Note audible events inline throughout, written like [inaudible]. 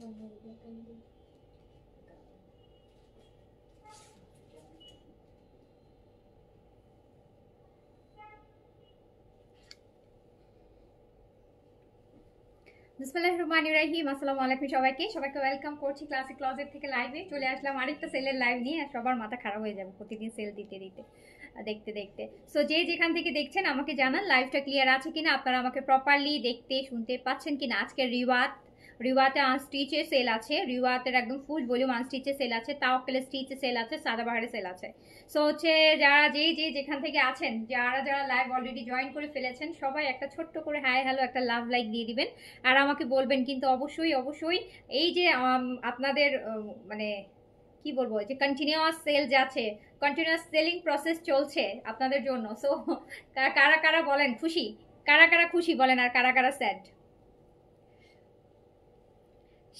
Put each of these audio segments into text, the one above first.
লাইভে চলে আসলাম আরেকটা সেলের নিয়ে সবার মাথা খারাপ হয়ে যাবে প্রতিদিন সেল দিতে দিতে দেখতে দেখতে যে যেখান থেকে দেখছেন আমাকে জানান লাইভটা ক্লিয়ার আছে কিনা আপনারা আমাকে প্রপারলি দেখতে শুনতে পাচ্ছেন কিনা আজকের রিওয়াত রিওয়াতে আনস্টিচে সেল আছে রিওয়াতের একদম ফুল ভলিউম আনস্টিচে সেল আছে তাও তাওয়াক্কেলের স্টিচে সেল আছে সাদা সাদাবাহারে সেল আছে সো হচ্ছে যারা যেই যে যেখান থেকে আছেন যারা যারা লাইভ অলরেডি জয়েন করে ফেলেছেন সবাই একটা ছোট্ট করে হ্যাঁ হ্যালো একটা লাভ লাইক দিয়ে দিবেন আর আমাকে বলবেন কিন্তু অবশ্যই অবশ্যই এই যে আপনাদের মানে কি বলবো যে কন্টিনিউয়াস সেল যাচ্ছে কন্টিনিউয়াস সেলিং প্রসেস চলছে আপনাদের জন্য সো কারা কারা বলেন খুশি কারা কারা খুশি বলেন আর কারা কারা স্যাড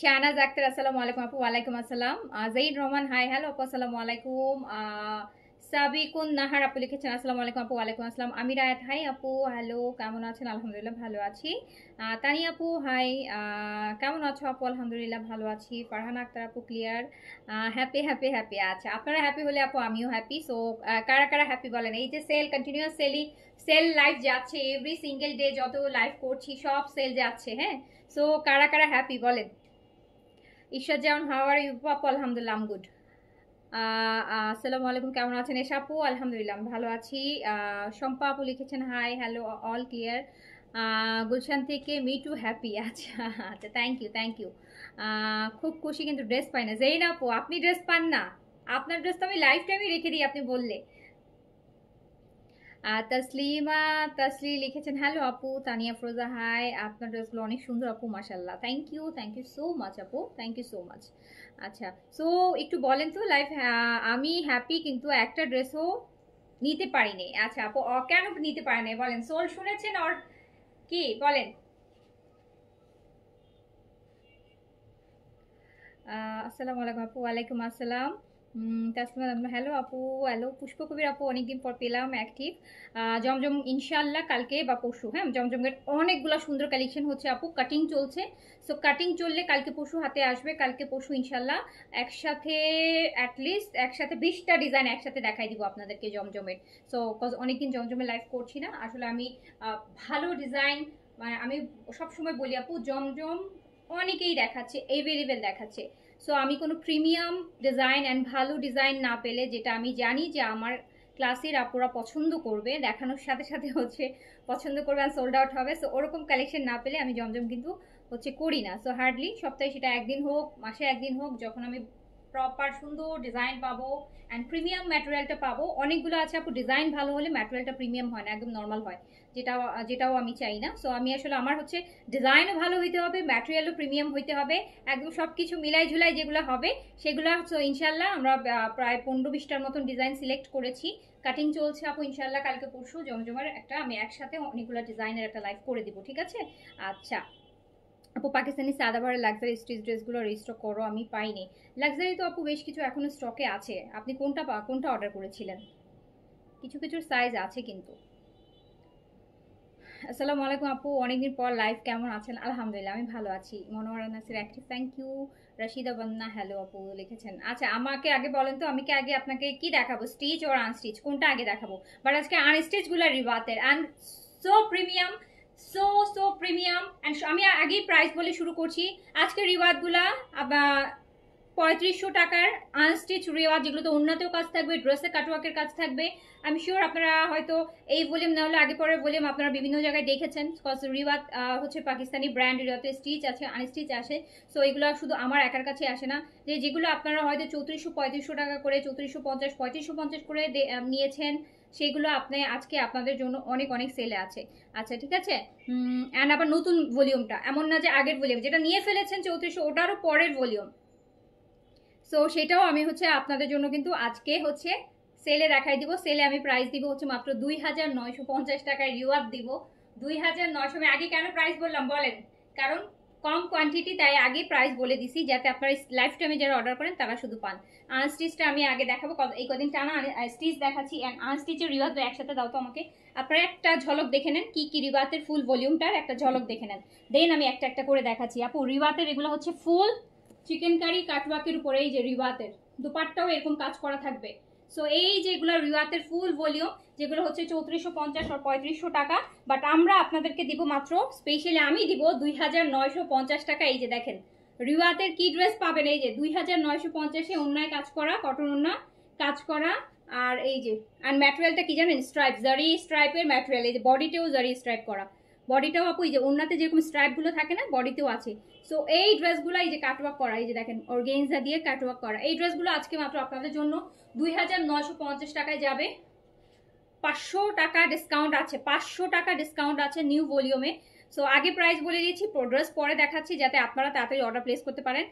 শাহনাজ আক্তার আসসালামু আলাইকুম আপু ওয়ালাইকুম আসসালাম জঈদ রহমান হাই হ্যালো আপু আসসালামু আলাইকুম সাবিকুন নাহার আপু লিখেছেন আসসালামু আলাইকুম আপু ওয়ালাইকুম আসসালাম আমি রায়াত হাই আপু হ্যালো কেমন আছেন আলহামদুলিল্লাহ ভালো আছি তানি আপু হাই কেমন আছো আপু আলহামদুলিল্লাহ ভালো আছি ফারহান আক্তার আপু ক্লিয়ার হ্যাপি হ্যাপি হ্যাপি আচ্ছা আপনারা হ্যাপি হলে আপু আমিও হ্যাপি সো কারা কারা হ্যাপি বলেন এই যে সেল কন্টিনিউয়াস সেলি সেল লাইফ যাচ্ছে এভরি সিঙ্গেল ডে যত লাইফ করছি সব সেল যাচ্ছে হ্যাঁ সো কারা কারা হ্যাপি বলেন ঈশ্বর যেমন আর ইউ পাপু আলহামদুলিল্লাহ আম গুড আসসালামু আলাইকুম কেমন আছেন এসাপু আলহামদুলিল্লাহ ভালো আছি শম্পা আপু লিখেছেন hi hello all clear Gulshan থেকে মি টু হ্যাপি আচ্ছা আচ্ছা থ্যাংক ইউ থ্যাংক ইউ খুব খুশি কিন্তু ড্রেস পাই না জেরিনা আপু আপনি ড্রেস পান না আপনার ড্রেস তো আমি লাইফ টাইমই রেখে দিই আপনি বললে তসলিমা তসলি লিখেছেন হ্যালো আপু তানিয়া ফ্রোজা হাই আপনার ড্রেসগুলো অনেক সুন্দর আপু মাসাল্লাহ thank you thank you so much আপু থ্যাংক ইউ সো মাচ আচ্ছা সো একটু বলেন তো লাইফ আমি হ্যাপি কিন্তু একটা ড্রেসও নিতে পারিনি আচ্ছা আপু কেন নিতে পারিনি বলেন সোল শুনেছেন অর কি বলেন আসসালামু আলাইকুম আপু ওয়ালাইকুম আসসালাম তাসলিমা হ্যালো আপু হ্যালো পুষ্পকবির আপু অনেকদিন পর পেলাম অ্যাক্টিভ জমজম ইনশাল্লাহ কালকে বা পরশু হ্যাঁ জমজমের অনেকগুলো সুন্দর কালেকশন হচ্ছে আপু কাটিং চলছে সো কাটিং চললে কালকে পরশু হাতে আসবে কালকে পরশু ইনশাল্লাহ একসাথে অ্যাটলিস্ট একসাথে বিশটা ডিজাইন একসাথে দেখাই দিব আপনাদেরকে জমজমের সো কজ অনেকদিন জমজমে লাইভ করছি না আসলে আমি ভালো ডিজাইন মানে আমি সবসময় বলি আপু জমজম অনেকেই দেখাচ্ছে এভেলেবেল দেখাচ্ছে সো আমি কোনো প্রিমিয়াম ডিজাইন অ্যান্ড ভালো ডিজাইন না পেলে যেটা আমি জানি যে আমার ক্লাসের আপুরা পছন্দ করবে দেখানোর সাথে সাথে হচ্ছে পছন্দ করবে আর সোল্ড আউট হবে সো ওরকম কালেকশন না পেলে আমি জমজম কিন্তু হচ্ছে করি না সো হার্ডলি সপ্তাহে সেটা একদিন হোক মাসে একদিন হোক যখন আমি প্রপার সুন্দর ডিজাইন পাবো অ্যান্ড প্রিমিয়াম ম্যাটেরিয়ালটা পাবো অনেকগুলো আছে আপু ডিজাইন ভালো হলে ম্যাটেরিয়ালটা প্রিমিয়াম হয় না একদম নর্মাল হয় যেটা যেটাও আমি চাই না সো আমি আসলে আমার হচ্ছে ডিজাইনও ভালো হইতে হবে ম্যাটেরিয়ালও প্রিমিয়াম হইতে হবে একদম সব কিছু মিলাই ঝুলাই যেগুলো হবে সেগুলো হচ্ছে ইনশাল্লাহ আমরা প্রায় পনেরো বিশটার মতন ডিজাইন সিলেক্ট করেছি কাটিং চলছে আপু ইনশাল্লাহ কালকে পরশু জমজমার একটা আমি একসাথে অনেকগুলো ডিজাইনের একটা লাইভ করে দিব ঠিক আছে আচ্ছা আপু পাকিস্তানি সাদাভারের লাক্সারি স্টিচ ড্রেসগুলো রেজিস্টার করো আমি পাইনি লাক্সারি তো আপু বেশ কিছু এখনও স্টকে আছে আপনি কোনটা কোনটা অর্ডার করেছিলেন কিছু কিছু সাইজ আছে কিন্তু আসসালামু আলাইকুম আপু অনেকদিন পর লাইভ কেমন আছেন আলহামদুলিল্লাহ আমি ভালো আছি মনোয়ারা নাসির একটি thank you Rashida Banna hello আপু লিখেছেন আচ্ছা আমাকে আগে বলেন তো আমি কি আগে আপনাকে কি দেখাবো স্টিচ ওর আনস্টিচ কোনটা আগে দেখাবো বাট আজকে আনস্টিচগুলো রিবাতের and so premium so so premium and আমি আগেই প্রাইস বলে শুরু করছি আজকে আবার পঁয়ত্রিশশো টাকার আনস্টিচ রেওয়া তো উন্নত কাজ থাকবে ড্রেসে কাটওয়ার্কের কাজ থাকবে আমি শিওর আপনারা হয়তো এই ভলিউম না হলে আগে পরে ভলিউম আপনারা বিভিন্ন জায়গায় দেখেছেন বিকজ রিওয়াত হচ্ছে পাকিস্তানি ব্র্যান্ড রিওয়াতে স্টিচ আছে আনস্টিচ আসে সো এগুলো শুধু আমার একার কাছে আসে না যে যেগুলো আপনারা হয়তো চৌত্রিশশো পঁয়ত্রিশশো টাকা করে চৌত্রিশশো পঞ্চাশ পঁয়ত্রিশশো পঞ্চাশ করে নিয়েছেন সেইগুলো আপনি আজকে আপনাদের জন্য অনেক অনেক সেলে আছে আচ্ছা ঠিক আছে অ্যান্ড আবার নতুন ভলিউমটা এমন না যে আগের ভলিউম যেটা নিয়ে ফেলেছেন চৌত্রিশশো ওটারও পরের ভলিউম সো সেটাও আমি হচ্ছে আপনাদের জন্য কিন্তু আজকে হচ্ছে সেলে দেখাই দিব সেলে আমি প্রাইস দিব হচ্ছে মাত্র দুই হাজার নয়শো পঞ্চাশ টাকায় রিওয়ার্ড দিব দুই হাজার নয়শো আমি আগে কেন প্রাইস বললাম বলেন কারণ কম কোয়ান্টিটি তাই আগে প্রাইস বলে দিছি যাতে আপনারা লাইফ টাইমে যারা অর্ডার করেন তারা শুধু পান আনস্টিচটা আমি আগে দেখাবো এই কদিন টানা স্টিচ দেখাচ্ছি অ্যান্ড আনস্টিচের রিবাত একসাথে দাও তো আমাকে আপনারা একটা ঝলক দেখে নেন কী কী রিবাতের ফুল ভলিউমটার একটা ঝলক দেখে নেন দেন আমি একটা একটা করে দেখাচ্ছি আপু রিবাতের এগুলো হচ্ছে ফুল চিকেন কারি কাটওয়াকের উপরে এই যে রিওয়াতের দুপাটটাও এরকম কাজ করা থাকবে সো এই যেগুলো রিওয়াতের ফুল ভলিউম যেগুলো হচ্ছে চৌত্রিশশো পঞ্চাশ আর পঁয়ত্রিশশো টাকা বাট আমরা আপনাদেরকে দিব মাত্র স্পেশালি আমি দিব দুই হাজার নয়শো পঞ্চাশ টাকা এই যে দেখেন রিওয়াতের কি ড্রেস পাবেন এই যে দুই হাজার নয়শো পঞ্চাশে অন্যায় কাজ করা কটন অন্য কাজ করা আর এই যে আর ম্যাটেরিয়ালটা কি জানেন স্ট্রাইপ জারি স্ট্রাইপের ম্যাটেরিয়াল এই যে বডিতেও জারি স্ট্রাইপ করা বডিটাও আপু এই যে ওনাতে যেরকম স্ট্রাইপগুলো থাকে না বডিতেও আছে সো এই ড্রেসগুলো এই যে কাটওয়ার্ক করা এই যে দেখেন অর্গেনজা দিয়ে কাটওয়ার্ক করা এই ড্রেসগুলো আজকে মাত্র আপনাদের জন্য দুই টাকায় যাবে পাঁচশো টাকা ডিসকাউন্ট আছে পাঁচশো টাকা ডিসকাউন্ট আছে নিউ ভলিউমে সো আগে প্রাইস বলে দিয়েছি প্রোড্রেস পরে দেখাচ্ছি যাতে আপনারা তাড়াতাড়ি অর্ডার প্লেস করতে পারেন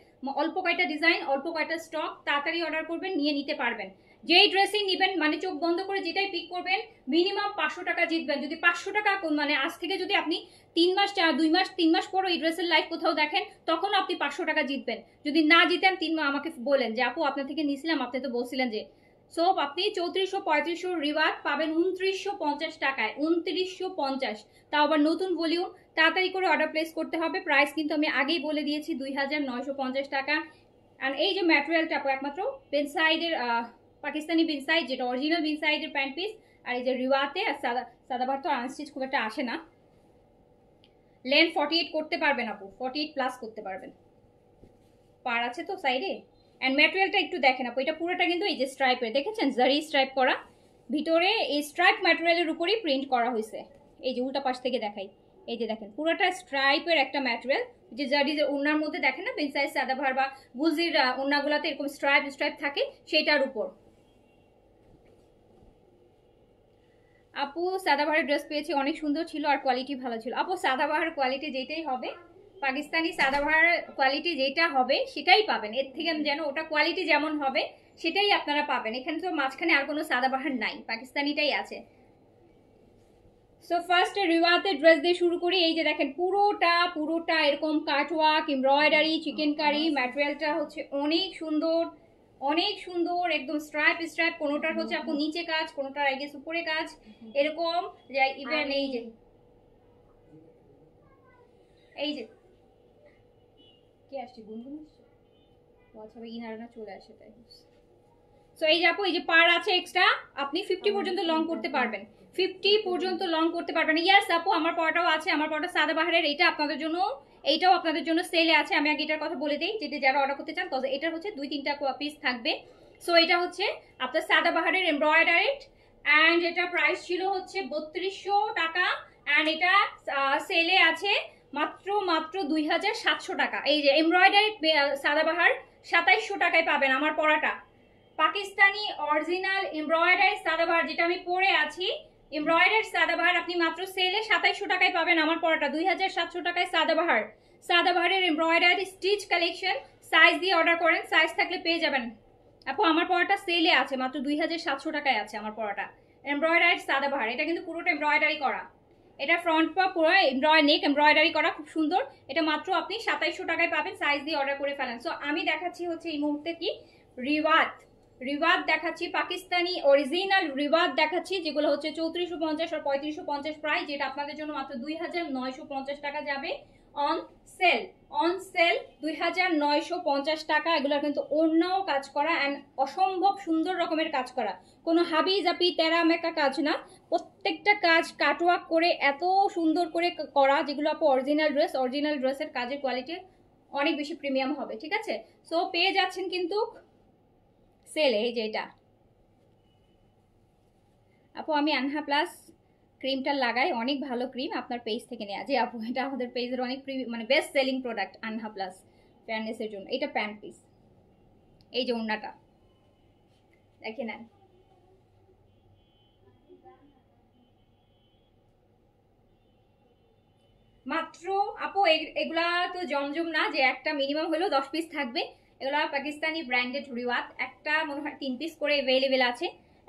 অল্প কয়টা ডিজাইন অল্প কয়টা স্টক তাড়াতাড়ি অর্ডার করবেন নিয়ে নিতে পারবেন যেই ড্রেসই নেবেন মানে চোখ বন্ধ করে যেটাই পিক করবেন মিনিমাম পাঁচশো টাকা জিতবেন যদি পাঁচশো টাকা মানে আজ থেকে যদি আপনি তিন মাস দুই মাস তিন মাস পরও এই ড্রেসের লাইফ কোথাও দেখেন তখন আপনি পাঁচশো টাকা জিতবেন যদি না জিতেন তিন আমাকে বলেন যে আপু আপনার থেকে নিয়েছিলাম আপনি তো বলছিলেন যে সো আপনি চৌত্রিশশো পঁয়ত্রিশশো রিওয়ার্ড পাবেন উনত্রিশশো পঞ্চাশ টাকায় উনত্রিশশো পঞ্চাশ তাও আবার নতুন বলিও তাড়াতাড়ি করে অর্ডার প্লেস করতে হবে প্রাইস কিন্তু আমি আগেই বলে দিয়েছি দুই হাজার নয়শো পঞ্চাশ টাকা আর এই যে ম্যাটেরিয়ালটা একমাত্র পেনসাইডের পাকিস্তানি বিন সাইজ যেটা অরিজিনাল বিন সাইজের প্যান্ট পিস আর এই যে রিওয়াতে আর সাদা সাদাবার তো আনস্টিচ খুব একটা আসে না লেন্থ ফর্টি এইট করতে পারবেন আপু ফর্টি এইট প্লাস করতে পারবেন পার আছে তো সাইডে অ্যান্ড ম্যাটেরিয়ালটা একটু দেখেন আপু এটা পুরোটা কিন্তু এই যে স্ট্রাইপের দেখেছেন জারি স্ট্রাইপ করা ভিতরে এই স্ট্রাইপ ম্যাটেরিয়ালের উপরেই প্রিন্ট করা হয়েছে এই যে উল্টা পাশ থেকে দেখাই এই যে দেখেন পুরোটা স্ট্রাইপের একটা ম্যাটেরিয়াল যে জারি যে ওনার মধ্যে দেখেন না বিন সাইজ সাদা ভার বা গুলজির ওনাগুলাতে এরকম স্ট্রাইপ স্ট্রাইপ থাকে সেইটার উপর আপু সাদাবাহারের ড্রেস পেয়েছি অনেক সুন্দর ছিল আর কোয়ালিটি ভালো ছিল আপু সাদাবাহার কোয়ালিটি যেটাই হবে পাকিস্তানি সাদাবাহার কোয়ালিটি যেটা হবে সেটাই পাবেন এর থেকে যেন ওটা কোয়ালিটি যেমন হবে সেটাই আপনারা পাবেন এখানে তো মাঝখানে আর কোনো সাদাবাহার নাই পাকিস্তানিটাই আছে সো ফার্স্ট রিওয়াতে ড্রেস দিয়ে শুরু করি এই যে দেখেন পুরোটা পুরোটা এরকম কাটওয়াক এমব্রয়ডারি চিকেন কারি ম্যাটেরিয়ালটা হচ্ছে অনেক সুন্দর অনেক সুন্দর একদম স্ট্রাইপ স্ট্রাইপ কোনোটার হচ্ছে আপু নিচে কাজ কোনোটার আগে উপরে কাজ এরকম ইভেন এই যে এই যে কে আসছে গুনগুন আসছে ইনারা চলে আসে তাই সো এই যে আপু এই যে পার আছে এক্সট্রা আপনি ফিফটি পর্যন্ত লং করতে পারবেন ফিফটি পর্যন্ত লং করতে পারবেন ইয়াস আপু আমার পড়াটাও আছে আমার পড়াটা সাদা বাহারের এটা আপনাদের জন্য এইটাও আপনাদের জন্য সেলে আছে আমি আগে এটার কথা বলে দিই যেটা যারা অর্ডার করতে চান কজ এটার হচ্ছে দুই তিনটা পিস থাকবে সো এটা হচ্ছে আপনার সাদাবাহারের এমব্রয়ডারিড অ্যান্ড এটা প্রাইস ছিল হচ্ছে বত্রিশশো টাকা অ্যান্ড এটা সেলে আছে মাত্র মাত্র দুই হাজার সাতশো টাকা এই যে এমব্রয়ডারি সাদাবাহার সাতাইশশো টাকায় পাবেন আমার পড়াটা পাকিস্তানি অরিজিনাল এমব্রয়ডারি সাদাবাহার যেটা আমি পরে আছি এমব্রয়ডার সাদাবাহার আপনি মাত্র সেলে সাতাইশশো টাকায় পাবেন আমার পরাটা দুই হাজার সাতশো টাকায় সাদাবাহার সাদাবাহারের এমব্রয়ডারি স্টিচ কালেকশন সাইজ দিয়ে অর্ডার করেন সাইজ থাকলে পেয়ে যাবেন আপু আমার পরাটা সেলে আছে মাত্র দুই হাজার সাতশো টাকায় আছে আমার পরাটা এমব্রয়ডারি সাদাবাহার এটা কিন্তু পুরোটা এমব্রয়ডারি করা এটা ফ্রন্ট পা পুরো এমব্রয় নেক এমব্রয়ডারি করা খুব সুন্দর এটা মাত্র আপনি সাতাইশশো টাকায় পাবেন সাইজ দিয়ে অর্ডার করে ফেলেন সো আমি দেখাচ্ছি হচ্ছে এই মুহূর্তে কি রিওয়াত রিওয়ার্ড দেখাচ্ছি পাকিস্তানি অরিজিনাল রিওয়ার্ড দেখাচ্ছি যেগুলো হচ্ছে চৌত্রিশশো পঞ্চাশ আর পঁয়ত্রিশশো পঞ্চাশ প্রায় যেটা আপনাদের জন্য মাত্র দুই হাজার নয়শো পঞ্চাশ টাকা যাবে অন সেল অন সেল দুই হাজার নয়শো পঞ্চাশ টাকা এগুলো কিন্তু অন্যও কাজ করা অ্যান্ড অসম্ভব সুন্দর রকমের কাজ করা কোনো হাবি জাপি তেরাম একটা কাজ না প্রত্যেকটা কাজ কাটওয়ার্ক করে এত সুন্দর করে করা যেগুলো আপু অরিজিনাল ড্রেস অরিজিনাল ড্রেসের কাজের কোয়ালিটি অনেক বেশি প্রিমিয়াম হবে ঠিক আছে সো পেয়ে যাচ্ছেন কিন্তু সেলে এই যে এটা আপু আমি আনহা প্লাস ক্রিমটা লাগাই অনেক ভালো ক্রিম আপনার পেজ থেকে নেওয়া যে আপু এটা আমাদের পেজের অনেক মানে বেস্ট সেলিং প্রোডাক্ট আনহা প্লাস প্যান্ডেসের জন্য এটা প্যান্ট পিস এই যে ওড়নাটা দেখে নেন মাত্র আপু এগুলা তো জমজম না যে একটা মিনিমাম হলেও দশ পিস থাকবে এগুলো পাকিস্তানি ব্র্যান্ডেড রিওয়াত একটা মনে হয় তিন পিস করে অ্যাভেলেবেল আছে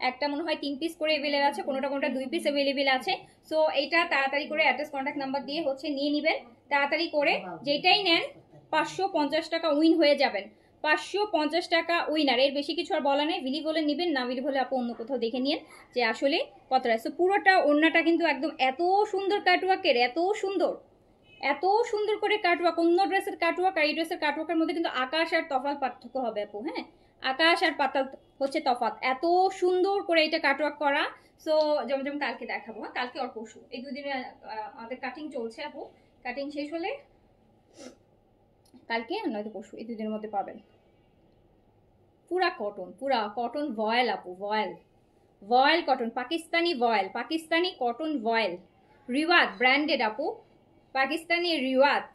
একটা মনে হয় তিন পিস করে অ্যাভেলেবেল আছে কোনোটা কোনোটা দুই পিস অ্যাভেলেবেল আছে সো এইটা তাড়াতাড়ি করে অ্যাড্রেস কন্ট্যাক্ট নাম্বার দিয়ে হচ্ছে নিয়ে নেবেন তাড়াতাড়ি করে যেটাই নেন পাঁচশো পঞ্চাশ টাকা উইন হয়ে যাবেন পাঁচশো পঞ্চাশ টাকা উইনার এর বেশি কিছু আর বলা নেই বিলি বলে নেবেন না বিলি বলে আপু অন্য কোথাও দেখে নিন যে আসলে কতটা সো পুরোটা ওনাটা কিন্তু একদম এত সুন্দর কাটওয়ার্কের এত সুন্দর এত সুন্দর করে কাটওয়াক অন্য ড্রেসের কাটওয়ার্ক আর এই ড্রেসের কাটওয়ার্কের মধ্যে কিন্তু আকাশ আর তফাল পার্থক্য হবে আপু হ্যাঁ আকাশ আর পাতাল হচ্ছে তফাত এত সুন্দর করে এটা কাটওয়াক করা সো যেমন যেমন কালকে দেখাবো হ্যাঁ কালকে আর পরশু এই দুদিনে আমাদের কাটিং চলছে আপু কাটিং শেষ হলে কালকে নয়তো পরশু এই দুদিনের মধ্যে পাবেন পুরা কটন পুরা কটন ভয়েল আপু voile voile cotton Pakistani voile Pakistani cotton voile Rewaj branded আপু পাকিস্তানি রিওয়াত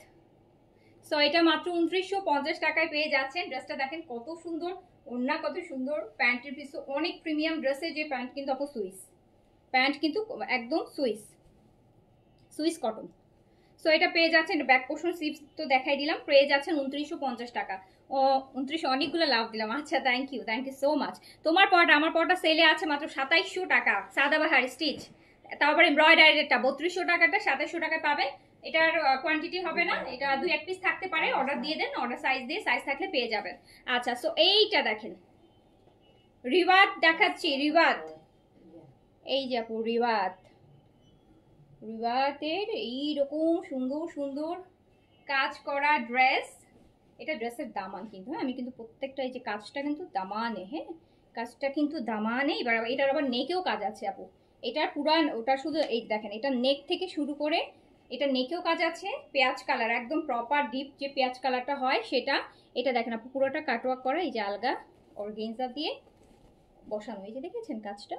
সো এটা মাত্র উনত্রিশশো পঞ্চাশ টাকায় পেয়ে যাচ্ছেন ড্রেসটা দেখেন কত সুন্দর ওড়না কত সুন্দর প্যান্টের পিসও অনেক প্রিমিয়াম ড্রেসে যে প্যান্ট কিন্তু আপনার সুইস প্যান্ট কিন্তু একদম সুইস সুইস কটন সো এটা পেয়ে যাচ্ছেন ব্যাক পোষণ স্লিপস তো দেখাই দিলাম পেয়ে যাচ্ছেন উনত্রিশশো পঞ্চাশ টাকা ও উনত্রিশশো অনেকগুলো লাভ দিলাম আচ্ছা thank you thank you so much তোমার পরটা আমার পরটা সেলে আছে মাত্র সাতাইশশো টাকা সাদাবাহার স্টিচ তারপরে এমব্রয়ডারিটা বত্রিশশো টাকাটা সাতাশশো টাকায় পাবেন এটার কোয়ান্টিটি হবে না এটা দুই এক পিস থাকতে পারে অর্ডার দিয়ে দেন অর্ডার সাইজ দিয়ে সাইজ থাকলে পেয়ে যাবেন আচ্ছা সো এইটা দেখেন রিবাত দেখাচ্ছি রিবাত এই যে আপু রিবাত রিবাতের এইরকম সুন্দর সুন্দর কাজ করা ড্রেস এটা ড্রেসের দামান কিন্তু হ্যাঁ আমি কিন্তু প্রত্যেকটা এই যে কাজটা কিন্তু দামানে হ্যাঁ কাজটা কিন্তু দামানে এবার এটার আবার নেকেও কাজ আছে আপু এটার পুরান ওটা শুধু এই দেখেন এটা নেক থেকে শুরু করে এটা নেকেও কাজ আছে পেঁয়াজ কালার একদম প্রপার ডিপ যে পেঁয়াজ কালারটা হয় সেটা এটা দেখেন আপনি পুরোটা কাটওয়াক করা এই যে আলগা অর্গেঞ্জা দিয়ে বসানো এই যে দেখেছেন কাজটা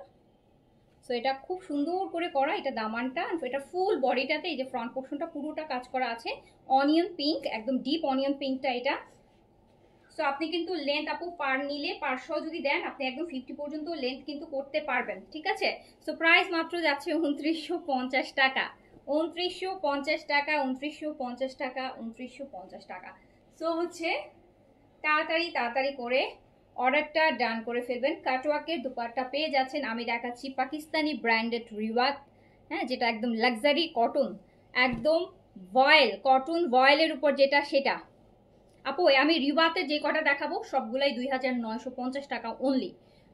সো এটা খুব সুন্দর করে করা এটা দামানটা এটা ফুল বডিটাতে এই যে ফ্রন্ট পোর্শনটা পুরোটা কাজ করা আছে অনিয়ন পিঙ্ক একদম ডিপ অনিয়ন পিঙ্কটা এটা সো আপনি কিন্তু লেন্থ আপু পার নিলে পাঁচশো যদি দেন আপনি একদম ফিফটি পর্যন্ত লেন্থ কিন্তু করতে পারবেন ঠিক আছে সো প্রাইস মাত্র যাচ্ছে উনত্রিশশো টাকা উনত্রিশশো পঞ্চাশ টাকা উনত্রিশশো পঞ্চাশ টাকা উনত্রিশশো পঞ্চাশ টাকা সো হচ্ছে তাড়াতাড়ি তাড়াতাড়ি করে অর্ডারটা ডান করে ফেলবেন কাটোয়াকের দুপাট্টা পেয়ে যাচ্ছেন আমি দেখাচ্ছি পাকিস্তানি ব্র্যান্ডেড রিওয়াত হ্যাঁ যেটা একদম লাক্সারি কটন একদম ভয়েল কটন ভয়েলের উপর যেটা সেটা আপু আমি রিওয়াতে যে কটা দেখাবো সবগুলাই দুই হাজার নয়শো পঞ্চাশ টাকা অনলি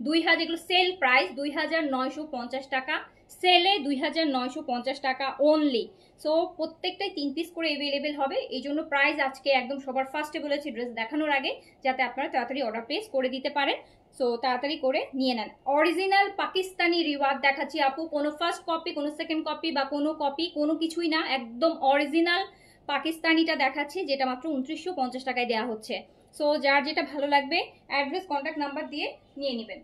দুই হাজার এগুলো সেল প্রাইস দুই হাজার নয়শো পঞ্চাশ টাকা সেলে দুই টাকা অনলি সো প্রত্যেকটাই তিন পিস করে অ্যাভেলেবেল হবে এই জন্য প্রাইস আজকে একদম সবার ফার্স্টে বলেছি ড্রেস দেখানোর আগে যাতে আপনারা তাড়াতাড়ি অর্ডার প্লেস করে দিতে পারেন সো তাড়াতাড়ি করে নিয়ে নেন অরিজিনাল পাকিস্তানি রিওয়ার্ড দেখাচ্ছি আপু কোনো ফার্স্ট কপি কোনো সেকেন্ড কপি বা কোনো কপি কোনো কিছুই না একদম অরিজিনাল পাকিস্তানিটা দেখাচ্ছি যেটা মাত্র উনত্রিশশো টাকায় দেওয়া হচ্ছে সো যার যেটা ভালো লাগবে অ্যাড্রেস কন্ট্যাক্ট নাম্বার দিয়ে নিয়ে নেবেন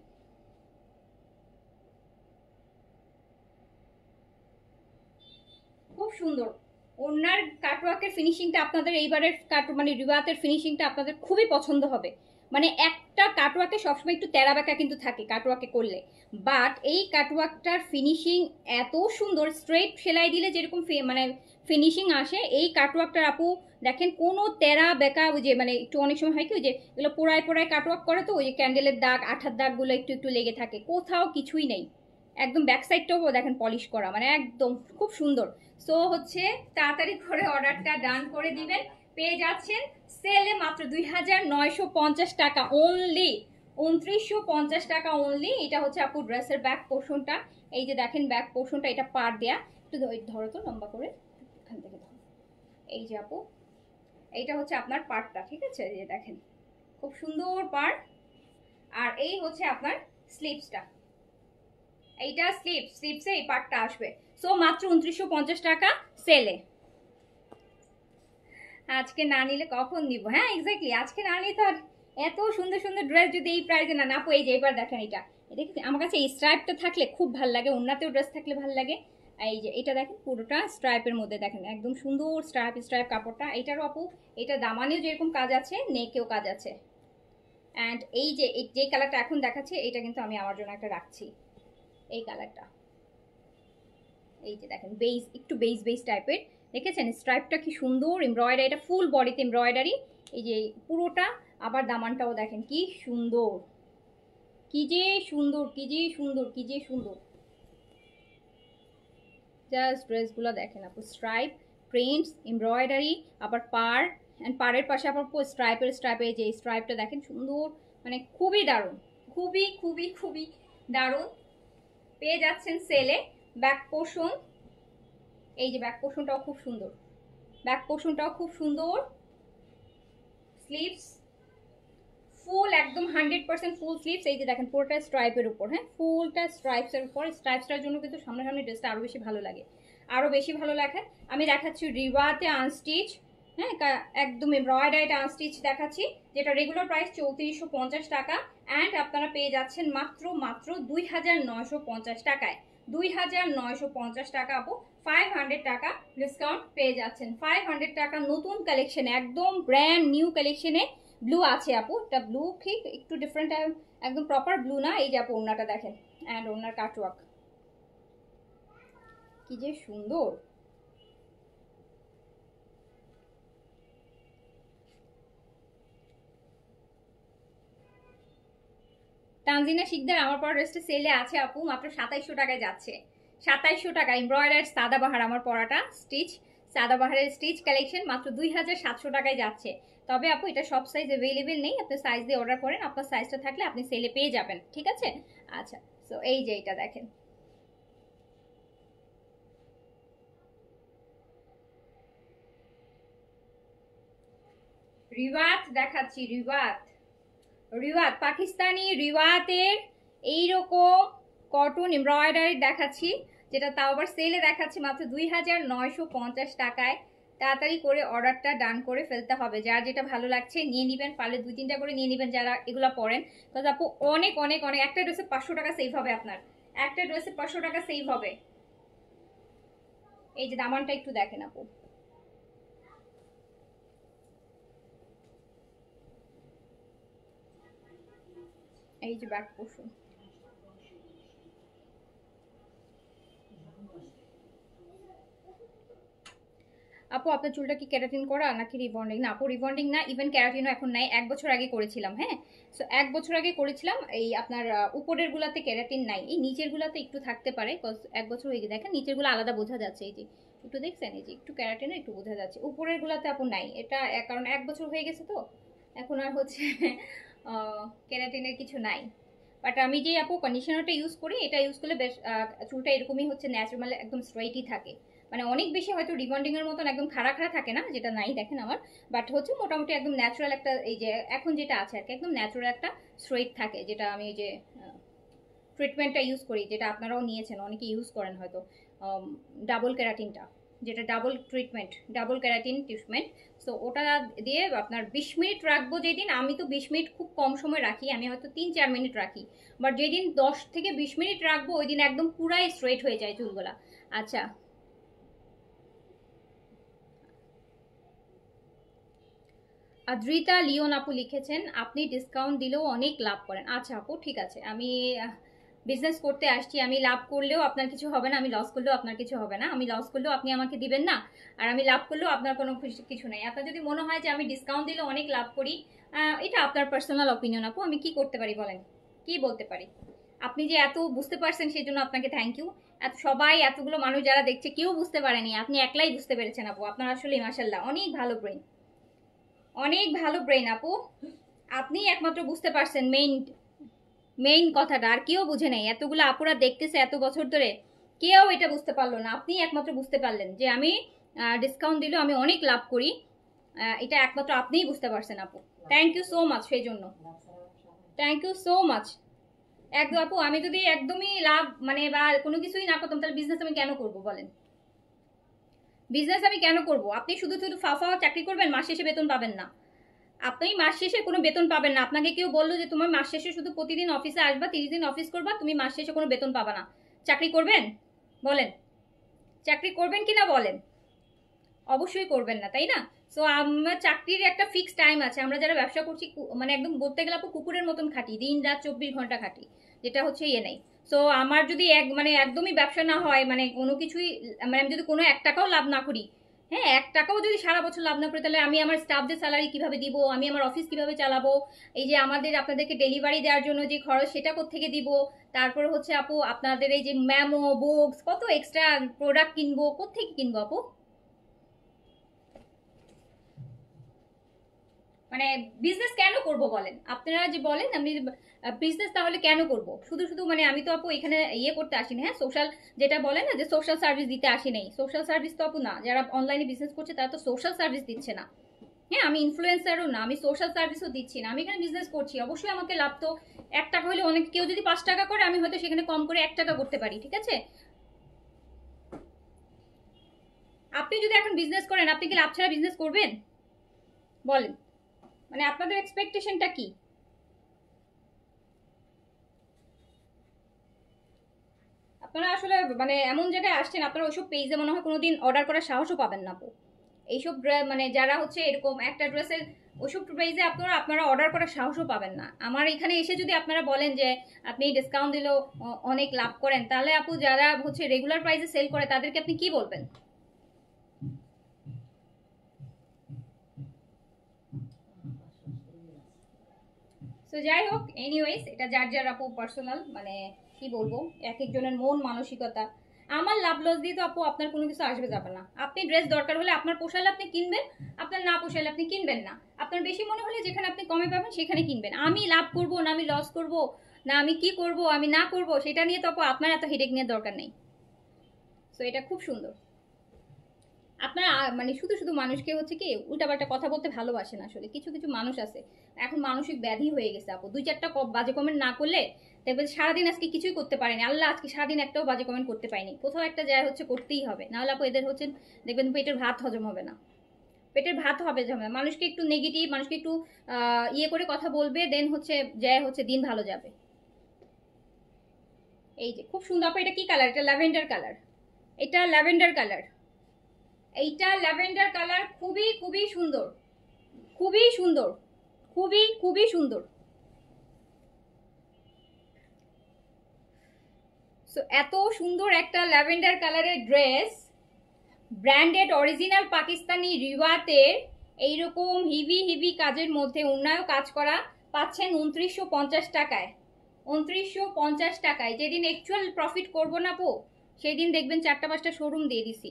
খুব সুন্দর ওনার কাটওয়ার্কের ফিনিশিংটা আপনাদের এইবারের কাট মানে রিবাতের ফিনিশিংটা আপনাদের খুবই পছন্দ হবে মানে একটা কাটওয়ার্কে সবসময় একটু তেরাবাঁকা কিন্তু থাকে কাটওয়ার্কে করলে বাট এই কাটওয়ার্কটার ফিনিশিং এত সুন্দর স্ট্রেট সেলাই দিলে যেরকম মানে ফিনিশিং আসে এই কাটওয়ার্কটার আপু দেখেন কোনো তেরা বেঁকা যে মানে একটু অনেক সময় হয় কি যে এগুলো পোড়ায় পোড়ায় কাটওয়ার্ক করে তো ওই যে ক্যান্ডেলের দাগ আঠার দাগগুলো একটু একটু লেগে থাকে কোথাও কিছুই নেই একদম ব্যাক সাইডটাও দেখেন পলিশ করা মানে একদম খুব সুন্দর সো হচ্ছে তাড়াতাড়ি করে অর্ডারটা ডান করে দিবেন পেয়ে যাচ্ছেন সেলে মাত্র দুই টাকা অনলি উনত্রিশশো পঞ্চাশ টাকা অনলি এটা হচ্ছে আপু ড্রেসের ব্যাক পোর্শনটা এই যে দেখেন ব্যাক পোর্শনটা এটা পার দেয়া একটু ধরো তো লম্বা করে এখান থেকে ধরো এই যে আপু এইটা হচ্ছে আপনার পার্টটা ঠিক আছে এই যে দেখেন খুব সুন্দর পার আর এই হচ্ছে আপনার স্লিপসটা এইটা স্লিপ স্লিপসে এই পার্টটা আসবে সো মাত্র উনত্রিশশো টাকা সেলে আজকে না নিলে কখন নিব হ্যাঁ এক্স্যাক্টলি আজকে না নিলে তো আর এত সুন্দর সুন্দর ড্রেস যদি এই প্রাইজে না না এই যে এবার দেখেন এটা এটা আমার কাছে এই স্ট্রাইপটা থাকলে খুব ভাল লাগে অন্যতেও ড্রেস থাকলে ভাল লাগে এই যে এটা দেখেন পুরোটা স্ট্রাইপের মধ্যে দেখেন একদম সুন্দর স্ট্রাইপ স্ট্রাইপ কাপড়টা এটারও আপু এটা দামানেও যেরকম কাজ আছে নেকেও কাজ আছে অ্যান্ড এই যে যে কালারটা এখন দেখাচ্ছে এটা কিন্তু আমি আমার জন্য একটা রাখছি এই কালারটা এই যে দেখেন বেস একটু বেস বেস টাইপের দেখেছেন স্ট্রাইপটা কি সুন্দর এটা ফুল বডিতে এমব্রয়ডারি এই যে পুরোটা আবার দামানটাও দেখেন কি সুন্দর কি যে সুন্দর কি যে সুন্দর কি যে সুন্দর জাস্ট ড্রেসগুলো দেখেন আপু স্ট্রাইপ প্রিন্টস এমব্রয়ডারি আবার পার অ্যান্ড পাড়ের পাশে আবার স্ট্রাইপের স্ট্রাইপে যে স্ট্রাইপটা দেখেন সুন্দর মানে খুবই দারুণ খুবই খুবই খুবই দারুণ পেয়ে যাচ্ছেন সেলে ব্যাক পোষণ এই যে ব্যাক পোষণটাও খুব সুন্দর ব্যাক পোষণটাও খুব সুন্দর স্লিভস ফুল একদম হান্ড্রেড পার্সেন্ট ফুল স্লিভস এই যে দেখেন পুরোটা স্ট্রাইপের উপর হ্যাঁ ফুলটা স্ট্রাইপসের উপর স্ট্রাইপসটার জন্য কিন্তু সামনাসামনি ড্রেসটা আরও বেশি ভালো লাগে আরও বেশি ভালো লাগে আমি দেখাচ্ছি রিওয়াতে আনস্টিচ হ্যাঁ একদম এমব্রয়ডারি স্টিচ দেখাচ্ছি যেটা রেগুলার প্রাইস চৌত্রিশশো পঞ্চাশ টাকা অ্যান্ড আপনারা পেয়ে যাচ্ছেন মাত্র মাত্র দুই হাজার নয়শো পঞ্চাশ টাকায় দুই হাজার নয়শো পঞ্চাশ টাকা আপু ফাইভ হান্ড্রেড টাকা ডিসকাউন্ট পেয়ে যাচ্ছেন ফাইভ হান্ড্রেড টাকা নতুন কালেকশনে একদম ব্র্যান্ড নিউ কালেকশনে ব্লু আছে আপু এটা ব্লু ঠিক একটু ডিফারেন্ট একদম প্রপার ব্লু না এই যে আপু ওনাটা দেখেন অ্যান্ড ওনার কাটওয়ার্ক কি যে সুন্দর তানজিনা শিকদার আমার পর ড্রেসটা সেলে আছে আপু মাত্র সাতাইশশো টাকায় যাচ্ছে সাতাইশশো টাকা এমব্রয়ডার সাদাবাহার আমার পরাটা স্টিচ সাদাবাহারের স্টিচ কালেকশন মাত্র দুই হাজার সাতশো টাকায় যাচ্ছে তবে আপু এটা সব সাইজ অ্যাভেলেবেল নেই আপনি সাইজ দিয়ে অর্ডার করেন আপনার সাইজটা থাকলে আপনি সেলে পেয়ে যাবেন ঠিক আছে আচ্ছা সো এই যে এটা দেখেন রিওয়াজ দেখাচ্ছি রিওয়াজ রিওয়াত পাকিস্তানি রিওয়াতের এইরকম কটন এমব্রয়ডারি দেখাচ্ছি যেটা তাও আবার সেলে দেখাচ্ছি মাত্র দুই হাজার নয়শো পঞ্চাশ টাকায় তাড়াতাড়ি করে অর্ডারটা ডান করে ফেলতে হবে যার যেটা ভালো লাগছে নিয়ে নেবেন পারলে দুই তিনটা করে নিয়ে নেবেন যারা এগুলো পড়েন তো আপু অনেক অনেক অনেক একটা ড্রেসে পাঁচশো টাকা সেভ হবে আপনার একটা ড্রেসে পাঁচশো টাকা সেভ হবে এই যে দামানটা একটু দেখেন আপু এই যে বাঘ পশু আপু আপনার চুলটা কি ক্যারাটিন করা নাকি রিবন্ডিং না আপু রিবন্ডিং না ইভেন ক্যারাটিনও এখন নাই এক বছর আগে করেছিলাম হ্যাঁ সো এক বছর আগে করেছিলাম এই আপনার উপরের গুলাতে ক্যারাটিন নাই এই নিচের গুলাতে একটু থাকতে পারে কজ এক বছর হয়ে গিয়ে দেখেন নিচের গুলো আলাদা বোঝা যাচ্ছে এই যে একটু দেখছেন এই যে একটু ক্যারাটিনও একটু বোঝা যাচ্ছে উপরের গুলাতে আপু নাই এটা কারণ এক বছর হয়ে গেছে তো এখন আর হচ্ছে কেরাটিনের কিছু নাই বাট আমি যে আপু কন্ডিশনারটা ইউজ করি এটা ইউজ করলে বেশ চুলটা এরকমই হচ্ছে ন্যাচারাল একদম স্ট্রেটই থাকে মানে অনেক বেশি হয়তো রিবন্ডিংয়ের মতন একদম খাড়া খাড়া থাকে না যেটা নাই দেখেন আমার বাট হচ্ছে মোটামুটি একদম ন্যাচারাল একটা এই যে এখন যেটা আছে আর কি একদম ন্যাচারাল একটা স্ট্রেট থাকে যেটা আমি যে ট্রিটমেন্টটা ইউজ করি যেটা আপনারাও নিয়েছেন অনেকে ইউজ করেন হয়তো ডাবল কেরাটিনটা যেটা double treatment double keratin treatment so ওটা দিয়ে আপনার বিশ মিনিট রাখবো যেদিন আমি তো বিশ মিনিট খুব কম সময় রাখি আমি হয়তো তিন চার মিনিট রাখি বাট যেদিন দশ থেকে বিশ মিনিট রাখবো ওই দিন একদম পুরাই স্ট্রেট হয়ে যায় চুলগুলা আচ্ছা আদ্রিতা লিওন আপু লিখেছেন আপনি ডিসকাউন্ট দিলেও অনেক লাভ করেন আচ্ছা আপু ঠিক আছে আমি বিজনেস করতে আসছি আমি লাভ করলেও আপনার কিছু হবে না আমি লস করলেও আপনার কিছু হবে না আমি লস করলেও আপনি আমাকে দিবেন না আর আমি লাভ করলেও আপনার কোনো কিছু নেই আপনার যদি মনে হয় যে আমি ডিসকাউন্ট দিলে অনেক লাভ করি এটা আপনার পার্সোনাল অপিনিয়ন আপু আমি কি করতে পারি বলেন কি বলতে পারি আপনি যে এত বুঝতে পারছেন সেই জন্য আপনাকে থ্যাংক ইউ এত সবাই এতগুলো মানুষ যারা দেখছে কেউ বুঝতে পারেনি আপনি একলাই বুঝতে পেরেছেন আপু আপনার আসলে মাসাল্লাহ অনেক ভালো ব্রেন অনেক ভালো ব্রেন আপু আপনি একমাত্র বুঝতে পারছেন মেইন মেইন কথাটা আর কেউ বুঝে নেই এতগুলো আপুরা দেখতেছে এত বছর ধরে কেউ এটা বুঝতে পারলো না আপনি একমাত্র বুঝতে পারলেন যে আমি ডিসকাউন্ট দিলেও আমি অনেক লাভ করি এটা একমাত্র আপনিই বুঝতে পারছেন আপু থ্যাংক ইউ সো মাচ সেই জন্য থ্যাংক ইউ সো মাচ একদম আপু আমি যদি একদমই লাভ মানে বা কোনো কিছুই না করতাম তাহলে বিজনেস আমি কেন করব বলেন বিজনেস আমি কেন করব আপনি শুধু শুধু ফাফা চাকরি করবেন মাসে এসে বেতন পাবেন না আপনি মাস শেষে কোনো বেতন পাবেন না আপনাকে কেউ বললো যে তোমার মাস শেষে শুধু প্রতিদিন অফিসে আসবা তিরিশ দিন অফিস করবা তুমি মাস শেষে কোনো বেতন পাবা না চাকরি করবেন বলেন চাকরি করবেন কি না বলেন অবশ্যই করবেন না তাই না সো আমার চাকরির একটা ফিক্সড টাইম আছে আমরা যারা ব্যবসা করছি মানে একদম বলতে গেলে কুকুরের মতন খাটি দিন রাত চব্বিশ ঘন্টা খাটি যেটা হচ্ছে ইয়ে নেই সো আমার যদি এক মানে একদমই ব্যবসা না হয় মানে কোনো কিছুই মানে আমি যদি কোনো এক টাকাও লাভ না করি হ্যাঁ এক টাকাও যদি সারা বছর লাভ না করে তাহলে আমি আমার স্টাফদের স্যালারি কীভাবে দিব আমি আমার অফিস কিভাবে চালাবো এই যে আমাদের আপনাদেরকে ডেলিভারি দেওয়ার জন্য যে খরচ সেটা কোথেকে দিব তারপর হচ্ছে আপু আপনাদের এই যে ম্যামো বুকস কত এক্সট্রা প্রোডাক্ট কিনবো কোথেকে কিনবো আপু মানে বিজনেস কেন করব বলেন আপনারা যে বলেন আমি বিজনেস তাহলে কেন করব শুধু শুধু মানে আমি তো আপু এখানে ইয়ে করতে আসিনি হ্যাঁ সোশ্যাল যেটা বলে না যে সোশ্যাল সার্ভিস দিতে আসি নেই সোশ্যাল সার্ভিস তো আপু না যারা অনলাইনে বিজনেস করছে তারা তো সোশ্যাল সার্ভিস দিচ্ছে না হ্যাঁ আমি ইনফ্লুয়েন্সারও না আমি সোশ্যাল সার্ভিসও দিচ্ছি না আমি এখানে বিজনেস করছি অবশ্যই আমাকে লাভ তো এক টাকা হলে অনেক কেউ যদি পাঁচ টাকা করে আমি হয়তো সেখানে কম করে এক টাকা করতে পারি ঠিক আছে আপনি যদি এখন বিজনেস করেন আপনি কি লাভ ছাড়া বিজনেস করবেন বলেন মানে আপনাদের এক্সপেকটেশনটা কী আপনারা আসলে মানে এমন জায়গায় আসছেন আপনারা ওইসব পেজে মনে হয় কোনো দিন অর্ডার করার সাহসও পাবেন না আপু এইসব মানে যারা হচ্ছে এরকম একটা ড্রেসের ওইসব পেজে আপনারা আপনারা অর্ডার করার সাহসও পাবেন না আমার এখানে এসে যদি আপনারা বলেন যে আপনি ডিসকাউন্ট দিলেও অনেক লাভ করেন তাহলে আপু যারা হচ্ছে রেগুলার প্রাইসে সেল করে তাদেরকে আপনি কি বলবেন সো যাই হোক এনিওয়েজ এটা যার যার আপু পার্সোনাল মানে কি বলবো এক একজনের মন মানসিকতা আমার লাভ লস দিয়ে তো আপু আপনার কোনো কিছু আসবে যাবে না আপনি ড্রেস দরকার হলে আপনার পোষালে আপনি কিনবেন আপনার না পোষালে আপনি কিনবেন না আপনার বেশি মনে হলে যেখানে আপনি কমে পাবেন সেখানে কিনবেন আমি লাভ করব না আমি লস করব না আমি কি করব আমি না করব সেটা নিয়ে তো আপু আপনার এত হেডেক নেওয়ার দরকার নেই সো এটা খুব সুন্দর আপনার মানে শুধু শুধু মানুষকে হচ্ছে কি উল্টাপাল্টা কথা বলতে ভালোবাসে না আসলে কিছু কিছু মানুষ আছে এখন মানসিক ব্যাধি হয়ে গেছে আপু দুই চারটা বাজে কমেন্ট না করলে দেখবেন সারাদিন আজকে কিছুই করতে পারেনি আল্লাহ আজকে সারাদিন একটাও বাজে কমেন্ট করতে পারিনি কোথাও একটা যায় হচ্ছে করতেই হবে নাহলে আপু এদের হচ্ছে দেখবেন পেটের ভাত হজম হবে না পেটের ভাত হবে যাবে মানুষকে একটু নেগেটিভ মানুষকে একটু ইয়ে করে কথা বলবে দেন হচ্ছে যায় হচ্ছে দিন ভালো যাবে এই যে খুব সুন্দর আপা এটা কি কালার এটা ল্যাভেন্ডার কালার এটা ল্যাভেন্ডার কালার এইটা ল্যাভেন্ডার কালার খুবই খুবই সুন্দর খুবই সুন্দর খুবই খুবই সুন্দর সো এত সুন্দর একটা ল্যাভেন্ডার কালারের ড্রেস ব্র্যান্ডেড অরিজিনাল পাকিস্তানি রিওয়াতের এইরকম হিভি হিভি কাজের মধ্যে উন্নয় কাজ করা পাচ্ছেন উনত্রিশশো পঞ্চাশ টাকায় উনত্রিশশো পঞ্চাশ টাকায় যেদিন অ্যাকচুয়াল প্রফিট করব না পো সেদিন দেখবেন চারটা পাঁচটা শোরুম দিয়ে দিছি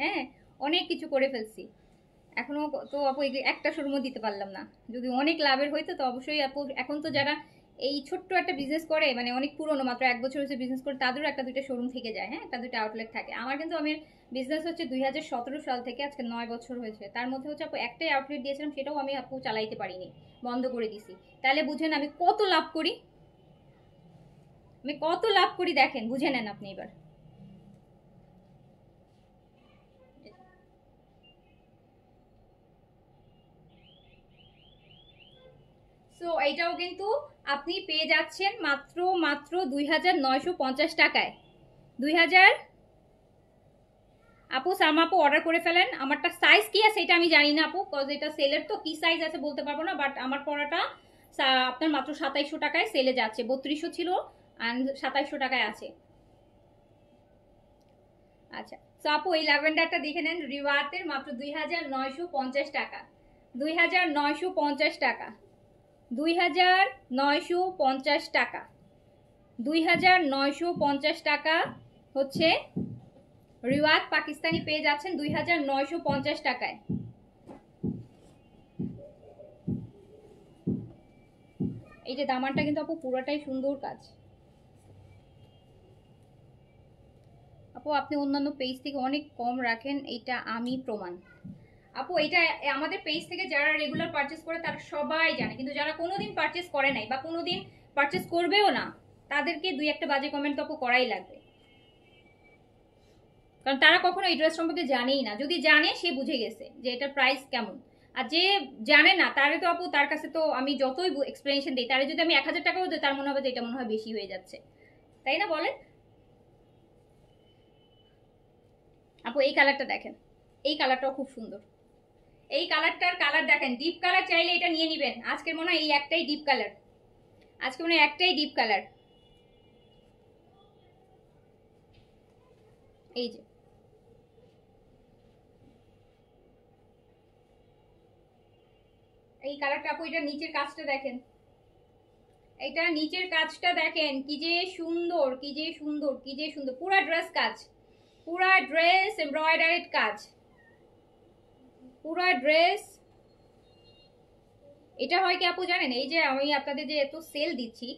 হ্যাঁ অনেক কিছু করে ফেলছি এখনও তো আপু একটা শোরুমও দিতে পারলাম না যদি অনেক লাভের হইতো তো অবশ্যই আপু এখন তো যারা এই ছোট্ট একটা বিজনেস করে মানে অনেক পুরনো মাত্র এক বছর হচ্ছে বিজনেস করে তাদেরও একটা দুইটা শোরুম থেকে যায় হ্যাঁ একটা দুইটা আউটলেট থাকে আমার কিন্তু আমি বিজনেস হচ্ছে দুই সাল থেকে আজকে নয় বছর হয়েছে তার মধ্যে হচ্ছে আপু একটাই আউটলেট দিয়েছিলাম সেটাও আমি আপু চালাইতে পারিনি বন্ধ করে দিছি তাহলে বুঝেন আমি কত লাভ করি আমি কত লাভ করি দেখেন বুঝে নেন আপনি এবার সো এইটাও কিন্তু আপনি পেয়ে যাচ্ছেন মাত্র মাত্র দুই হাজার নয়শো পঞ্চাশ টাকায় দুই হাজার আপু সাম আপু অর্ডার করে ফেলেন আমারটা সাইজ কী আছে এটা আমি জানি না আপু কজ এটা সেলের তো কী সাইজ আছে বলতে পারবো না বাট আমার পড়াটা আপনার মাত্র সাতাইশশো টাকায় সেলে যাচ্ছে বত্রিশশো ছিল আর সাতাইশশো টাকায় আছে আচ্ছা তো আপু এই ল্যাভেন্ডারটা দেখে নেন রিওয়ার্তের মাত্র দুই টাকা দুই টাকা দুই হাজার নয়শো পঞ্চাশ টাকা দুই হাজার নয়শো পঞ্চাশ টাকা হচ্ছে রিওয়াত পাকিস্তানি পেজ আছেন দুই হাজার নয়শো পঞ্চাশ টাকায় এই যে দামানটা কিন্তু আপু পুরোটাই সুন্দর কাজ আপু আপনি অন্যান্য পেজ থেকে অনেক কম রাখেন এটা আমি প্রমাণ আপু এটা আমাদের পেজ থেকে যারা রেগুলার পারচেস করে তারা সবাই জানে কিন্তু যারা কোনোদিন পারচেস করে নাই বা কোনোদিন পারচেস করবেও না তাদেরকে দুই একটা বাজে কমেন্ট তো আপু করাই লাগবে কারণ তারা কখনো এই ড্রেস সম্পর্কে জানেই না যদি জানে সে বুঝে গেছে যে এটার প্রাইস কেমন আর যে জানে না তারে তো আপু তার কাছে তো আমি যতই এক্সপ্লেনেশন দিই তারে যদি আমি এক হাজার টাকাও দিই তার মনে হবে যে এটা মনে হয় বেশি হয়ে যাচ্ছে তাই না বলেন আপু এই কালারটা দেখেন এই কালারটাও খুব সুন্দর এই কালারটার কালার দেখেন ডিপ কালার চাইলে এটা নিয়ে নেবেন আজকে মনে হয় এই একটাই ডিপ কালার আজকে মনে হয় একটাই ডিপ কালার এই যে এই কালারটা আপু এটা নিচের কাজটা দেখেন এটা নিচের কাজটা দেখেন কি যে সুন্দর কি যে সুন্দর কি যে সুন্দর পুরা ড্রেস কাজ পুরা ড্রেস এমব্রয়ডারিড কাজ পুরো ড্রেস এটা হয় কি আপু জানেন এই যে আমি আপনাদের যে এত সেল দিচ্ছি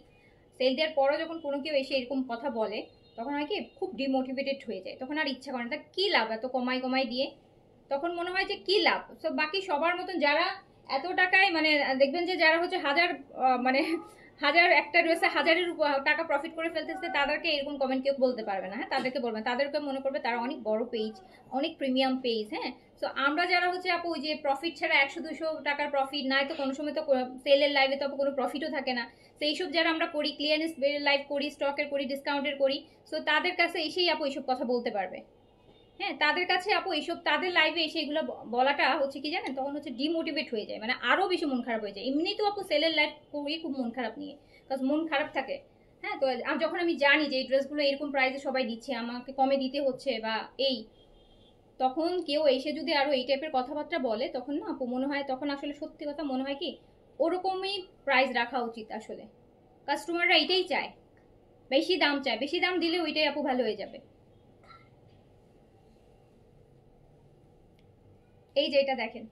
সেল দেওয়ার পরও যখন কোনো কেউ এসে এরকম কথা বলে তখন হয় কি খুব ডিমোটিভেটেড হয়ে যায় তখন আর ইচ্ছা করে না তা কী লাভ এত কমাই কমাই দিয়ে তখন মনে হয় যে কী লাভ সব বাকি সবার মতন যারা এত টাকায় মানে দেখবেন যে যারা হচ্ছে হাজার মানে হাজার একটা ড্রেসে হাজারের উপর টাকা প্রফিট করে ফেলতেছে তাদেরকে এরকম কমেন্ট কেউ বলতে পারবে না হ্যাঁ তাদেরকে বলবেন তাদেরকে মনে করবে তারা অনেক বড় পেজ অনেক প্রিমিয়াম পেজ হ্যাঁ সো আমরা যারা হচ্ছে আপু ওই যে প্রফিট ছাড়া একশো দুশো টাকার প্রফিট নাই তো কোনো সময় তো সেলের লাইভে তো কোনো প্রফিটও থাকে না সেই সব যারা আমরা করি ক্লিয়ারেন্স লাইভ করি স্টকের করি ডিসকাউন্টের করি সো তাদের কাছে এসেই আপু এইসব কথা বলতে পারবে হ্যাঁ তাদের কাছে আপু এইসব তাদের লাইফে এসে এগুলো বলাটা হচ্ছে কি জানেন তখন হচ্ছে ডিমোটিভেট হয়ে যায় মানে আরও বেশি মন খারাপ হয়ে যায় এমনি তো আপু সেলের লাইফ করি খুব মন খারাপ নিয়ে কারণ মন খারাপ থাকে হ্যাঁ তো যখন আমি জানি যে এই ড্রেসগুলো এরকম প্রাইসে সবাই দিচ্ছে আমাকে কমে দিতে হচ্ছে বা এই তখন কেউ এসে যদি আরও এই টাইপের কথাবার্তা বলে তখন না আপু মনে হয় তখন আসলে সত্যি কথা মনে হয় কি ওরকমই প্রাইস রাখা উচিত আসলে কাস্টমাররা এটাই চায় বেশি দাম চায় বেশি দাম দিলে ওইটাই আপু ভালো হয়ে যাবে এই যে এটা দেখেন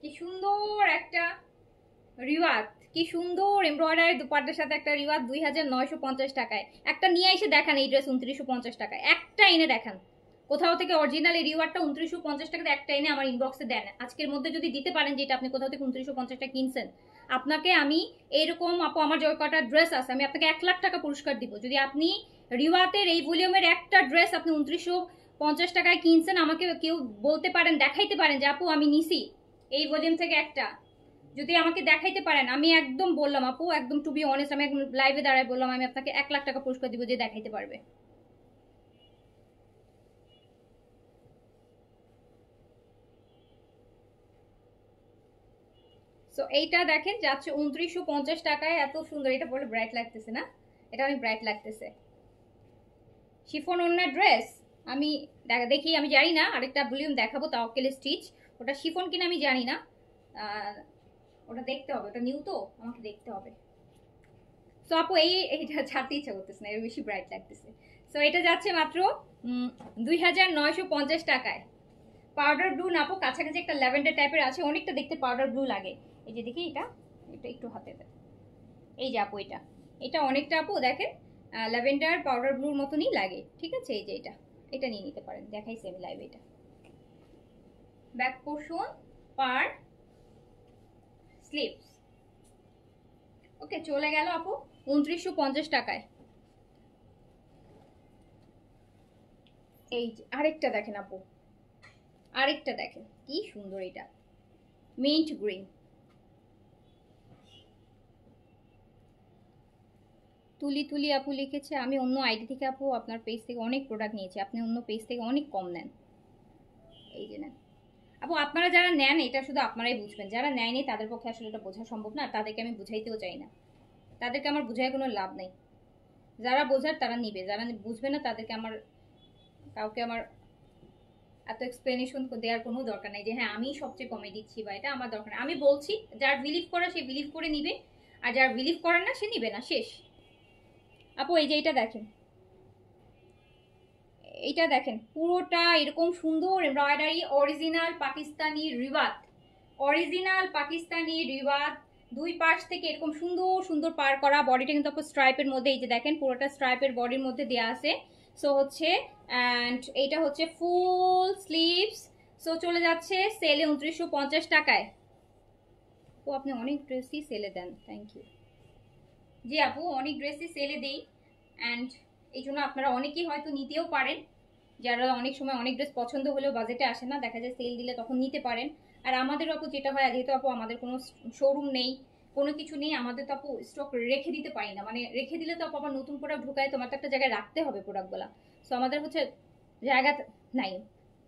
কি সুন্দর একটা রিওয়াত কি সুন্দর এমব্রয়ডারি দুপাট্টার সাথে একটা রিওয়াত দুই হাজার নয়শো পঞ্চাশ টাকায় একটা নিয়ে এসে দেখান এই ড্রেস উনত্রিশশো পঞ্চাশ টাকায় একটা এনে দেখান কোথাও থেকে অরিজিনাল এই রিওয়ার্ডটা উনত্রিশশো পঞ্চাশ টাকাতে একটা এনে আমার ইনবক্সে দেন আজকের মধ্যে যদি দিতে পারেন যেটা আপনি কোথাও থেকে উনত্রিশশো পঞ্চাশ টাকা কিনছেন আপনাকে আমি এইরকম আপু আমার যে কটা ড্রেস আছে আমি আপনাকে এক লাখ টাকা পুরস্কার দিব যদি আপনি রিওয়াতের এই ভলিউমের একটা ড্রেস আপনি উনত্রিশশো পঞ্চাশ টাকায় কিনছেন আমাকে কেউ বলতে পারেন দেখাইতে পারেন যে আপু আমি নিছি এই ভলিউম থেকে একটা যদি আমাকে দেখাইতে পারেন আমি একদম বললাম আপু একদম টু বি অনেস্ট আমি লাইভে দাঁড়ায় বললাম আমি আপনাকে এক লাখ টাকা পুরস্কার দিব যে দেখাইতে পারবে সো এইটা দেখেন যাচ্ছে উনত্রিশশো পঞ্চাশ টাকায় এত সুন্দর এটা বলে ব্রাইট লাগতেছে না এটা আমি ব্রাইট লাগতেছে শিফন ওনার ড্রেস আমি দেখি আমি জানি না আরেকটা ভলিউম দেখাবো কেলে স্টিচ ওটা শিফন কিনা আমি জানি না ওটা দেখতে হবে ওটা নিউ তো আমাকে দেখতে হবে সো আপু এই এইটা ছাড়তে ইচ্ছা করতেছে না এর বেশি ব্রাইট লাগতেছে সো এটা যাচ্ছে মাত্র দুই হাজার নয়শো পঞ্চাশ টাকায় পাউডার ব্লু না আপু কাছাকাছি একটা ল্যাভেন্ডার টাইপের আছে অনেকটা দেখতে পাউডার ব্লু লাগে এই যে দেখি এটা এটা একটু হাতে দেয় এই যে আপু এটা এটা অনেকটা আপু দেখেন ল্যাভেন্ডার পাউডার ব্লুর মতনই লাগে ঠিক আছে এই যে এটা এটা নিয়ে নিতে পারেন দেখাই সেম লাইভ এটা ব্যাক পোর্শন পার স্লিপস ওকে চলে গেল আপু উনত্রিশশো পঞ্চাশ টাকায় এই আরেকটা দেখেন আপু আরেকটা দেখেন কি সুন্দর এটা মিন্ট গ্রিন তুলি তুলি আপু লিখেছে আমি অন্য আইডি থেকে আপু আপনার পেজ থেকে অনেক প্রোডাক্ট নিয়েছি আপনি অন্য পেজ থেকে অনেক কম নেন এই যে নেন আপু আপনারা যারা নেন এটা শুধু আপনারাই বুঝবেন যারা নেয়নি তাদের পক্ষে আসলে এটা বোঝা সম্ভব না তাদেরকে আমি বুঝাইতেও চাই না তাদেরকে আমার বুঝায় কোনো লাভ নেই যারা বোঝার তারা নিবে যারা বুঝবে না তাদেরকে আমার কাউকে আমার এত এক্সপ্লেনেশন দেওয়ার কোনো দরকার নেই যে হ্যাঁ আমি সবচেয়ে কমে দিচ্ছি বা এটা আমার দরকার আমি বলছি যার বিলিভ করা সে বিলিভ করে নিবে আর যার বিলিভ করে না সে নিবে না শেষ আপু এই যে এইটা দেখেন এইটা দেখেন পুরোটা এরকম সুন্দর embroidery original Pakistani Riwat original Pakistani Riwat দুই পাশ থেকে এরকম সুন্দর সুন্দর পার করা বডিটা কিন্তু আপনার স্ট্রাইপের মধ্যে এই যে দেখেন পুরোটা স্ট্রাইপের বডির মধ্যে দেওয়া আছে সো হচ্ছে অ্যান্ড এইটা হচ্ছে ফুল স্লিভস সো চলে যাচ্ছে সেলে উনত্রিশশো টাকায় ও আপনি অনেক ড্রেসই সেলে দেন থ্যাংক ইউ যে আপু অনেক ড্রেসই সেলে দেই অ্যান্ড এই জন্য আপনারা অনেকেই হয়তো নিতেও পারেন যারা অনেক সময় অনেক ড্রেস পছন্দ হলেও বাজেটে আসে না দেখা যায় সেল দিলে তখন নিতে পারেন আর আমাদের আপু যেটা হয় যেহেতু আপু আমাদের কোনো শোরুম নেই কোনো কিছু নেই আমাদের তো আপু স্টক রেখে দিতে পারি না মানে রেখে দিলে তো আপু আবার নতুন প্রোডাক্ট ঢুকায় তোমার তো একটা জায়গায় রাখতে হবে প্রোডাক্টগুলো সো আমাদের হচ্ছে জায়গা নাই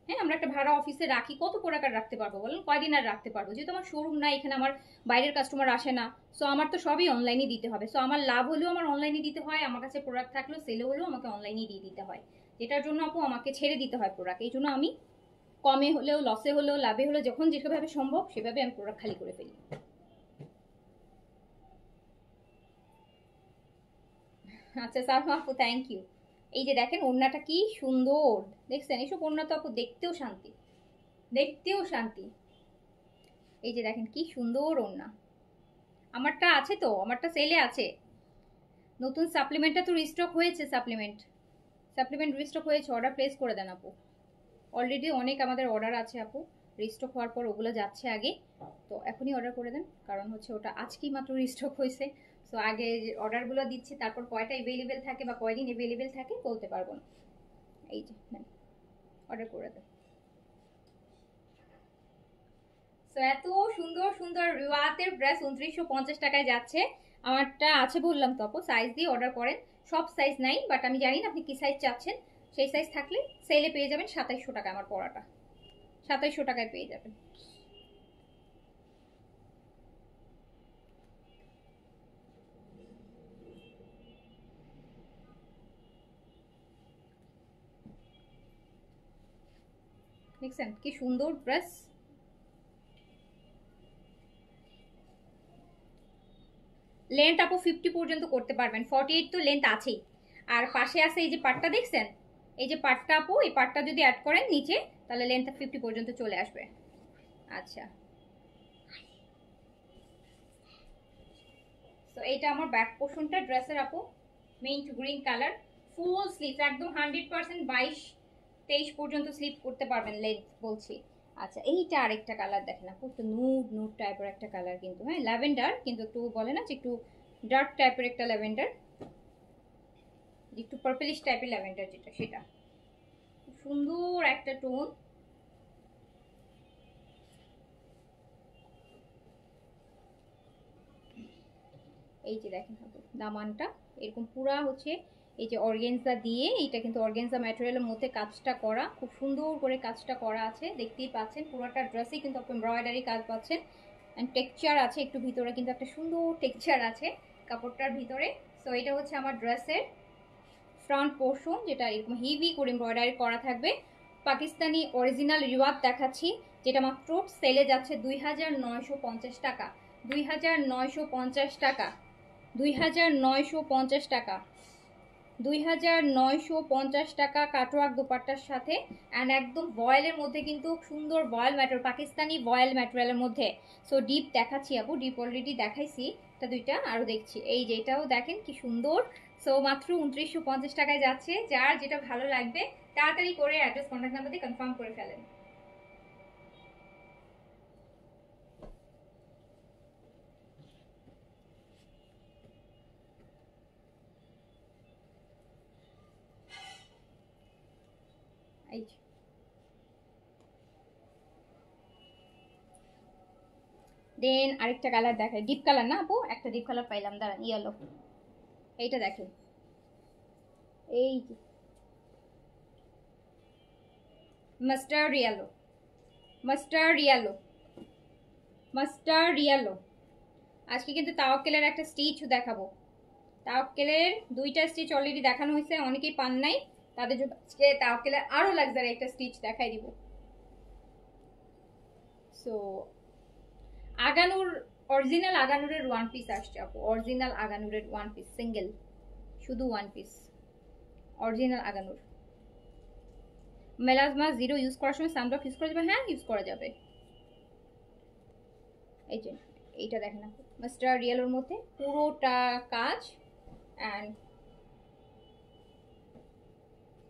হ্যাঁ আমরা একটা ভাড়া অফিসে রাখি কত পোড়াকার রাখতে পারবো বলেন কয়দিন আর রাখতে পারবো যেহেতু আমার শোরুম না এখানে আমার বাইরের কাস্টমার আসে না সো আমার তো সবই অনলাইনে দিতে হবে সো আমার লাভ হলেও আমার অনলাইনে দিতে হয় আমার কাছে প্রোডাক্ট থাকলেও সেলে হলেও আমাকে অনলাইনে দিয়ে দিতে হয় যেটার জন্য আপু আমাকে ছেড়ে দিতে হয় প্রোডাক্ট এই জন্য আমি কমে হলেও লসে হলেও লাভে হলেও যখন যেভাবে সম্ভব সেভাবে আমি প্রোডাক্ট খালি করে ফেলি আচ্ছা স্যার আপু থ্যাংক ইউ এই যে দেখেন ওড়নাটা কি সুন্দর দেখছেন এইসব ওড়না তো আপু দেখতেও শান্তি দেখতেও শান্তি এই যে দেখেন কি সুন্দর ওড়না আমারটা আছে তো আমারটা সেলে আছে নতুন সাপ্লিমেন্টটা তো রিস্টক হয়েছে সাপ্লিমেন্ট সাপ্লিমেন্ট রিস্টক হয়েছে অর্ডার প্লেস করে দেন আপু অলরেডি অনেক আমাদের অর্ডার আছে আপু রিস্টক হওয়ার পর ওগুলো যাচ্ছে আগে তো এখনই অর্ডার করে দেন কারণ হচ্ছে ওটা আজকেই মাত্র রিস্টক হয়েছে সো আগে অর্ডারগুলো দিচ্ছি তারপর কয়টা অ্যাভেলেবেল থাকে বা কয়দিন অ্যাভেলেবেল থাকে বলতে পারবো না এই যে অর্ডার মানে, করে দেয় তো এত সুন্দর সুন্দর রিওয়াতের ড্রেস উনত্রিশশো পঞ্চাশ টাকায় যাচ্ছে আমারটা আছে বললাম তো আপু সাইজ দিয়ে অর্ডার করেন সব সাইজ নাই বাট আমি জানি না আপনি কী সাইজ চাচ্ছেন সেই সাইজ থাকলে সেলে পেয়ে যাবেন সাতাইশশো টাকা আমার পড়াটা সাতাইশশো টাকায় পেয়ে যাবেন দেখছেন কি সুন্দর ড্রেস লেন্থ আপু ফিফটি পর্যন্ত করতে পারবেন ফর্টি এইট তো লেন্থ আছেই আর পাশে আছে এই যে পাটটা দেখছেন এই যে পাটটা আপু এই পাটটা যদি অ্যাড করেন নিচে তাহলে লেন্থ ফিফটি পর্যন্ত চলে আসবে আচ্ছা তো এইটা আমার ব্যাক পোর্শনটা ড্রেসের আপু mint green colour full sleeves একদম হান্ড্রেড পার্সেন্ট বাইশ তেইশ পর্যন্ত স্লিপ করতে পারবেন লেট বলছি আচ্ছা এইটা আরেকটা কালার দেখেন খুব তো নুড নুড টাইপের একটা কালার কিন্তু হ্যাঁ ল্যাভেন্ডার কিন্তু একটু বলে না যে একটু ডার্ক টাইপের একটা ল্যাভেন্ডার একটু পার্পেলিশ টাইপের ল্যাভেন্ডার যেটা সেটা সুন্দর একটা টোন এই যে দেখেন দামানটা এরকম পুরা হচ্ছে এই যে অর্গেনজা দিয়ে এটা কিন্তু অর্গেনজা ম্যাটেরিয়ালের মধ্যে কাজটা করা খুব সুন্দর করে কাজটা করা আছে দেখতেই পাচ্ছেন পুরোটা ড্রেসে কিন্তু আপনি এমব্রয়ডারি কাজ পাচ্ছেন অ্যান্ড টেক্সচার আছে একটু ভিতরে কিন্তু একটা সুন্দর টেক্সচার আছে কাপড়টার ভিতরে সো এটা হচ্ছে আমার ড্রেসের ফ্রন্ট পোর্শন যেটা এরকম হেভি করে এমব্রয়ডারি করা থাকবে পাকিস্তানি অরিজিনাল রিওয়ার্ড দেখাচ্ছি যেটা মাত্র সেলে যাচ্ছে দুই টাকা দুই টাকা দুই টাকা দুই হাজার নয়শো পঞ্চাশ টাকা কাটোয়াক দোপাট্টার সাথে অ্যান্ড একদম বয়েলের মধ্যে কিন্তু সুন্দর বয়েল ম্যাটেরিয়াল পাকিস্তানি বয়েল ম্যাটেরিয়ালের মধ্যে সো ডিপ দেখাচ্ছি আপু ডিপ অলরেডি দেখাইছি এটা দুইটা আরও দেখছি এই যেটাও দেখেন কি সুন্দর সো মাত্র উনত্রিশশো পঞ্চাশ টাকায় যাচ্ছে যার যেটা ভালো লাগবে তাড়াতাড়ি করে অ্যাড্রেস কন্ট্যাক্ট নাম্বার দিয়ে কনফার্ম করে ফেলেন এই দেন আরেকটা কালার দেখায় ডিপ কালার না আপু একটা ডিপ কালার পাইলাম দাঁড়ান ইয়েলো এইটা দেখেন এই মাস্টার্ড মাস্টার মাস্টার্ড মাস্টার রিয়ালো মাস্টার আজকে কিন্তু তাওয়াক্কেলের একটা স্টিচ দেখাবো তাওয়াক্কেলের দুইটা স্টিচ অলরেডি দেখানো হয়েছে অনেকেই পান নাই তাদের জন্য আজকে তাওকেলে আরও লাক্সারি একটা স্টিচ দেখাই দিব সো আগানুর অরিজিনাল আগানুরের ওয়ান পিস আসছে আপু অরিজিনাল আগানুরের ওয়ান পিস সিঙ্গেল শুধু one piece original Agha Noor melasma zero use করার সময় সানব্লক ইউজ করা যাবে হ্যাঁ ইউজ করা যাবে এই যে এইটা দেখেন আপু মাস্টার রিয়েলের মধ্যে পুরোটা কাজ অ্যান্ড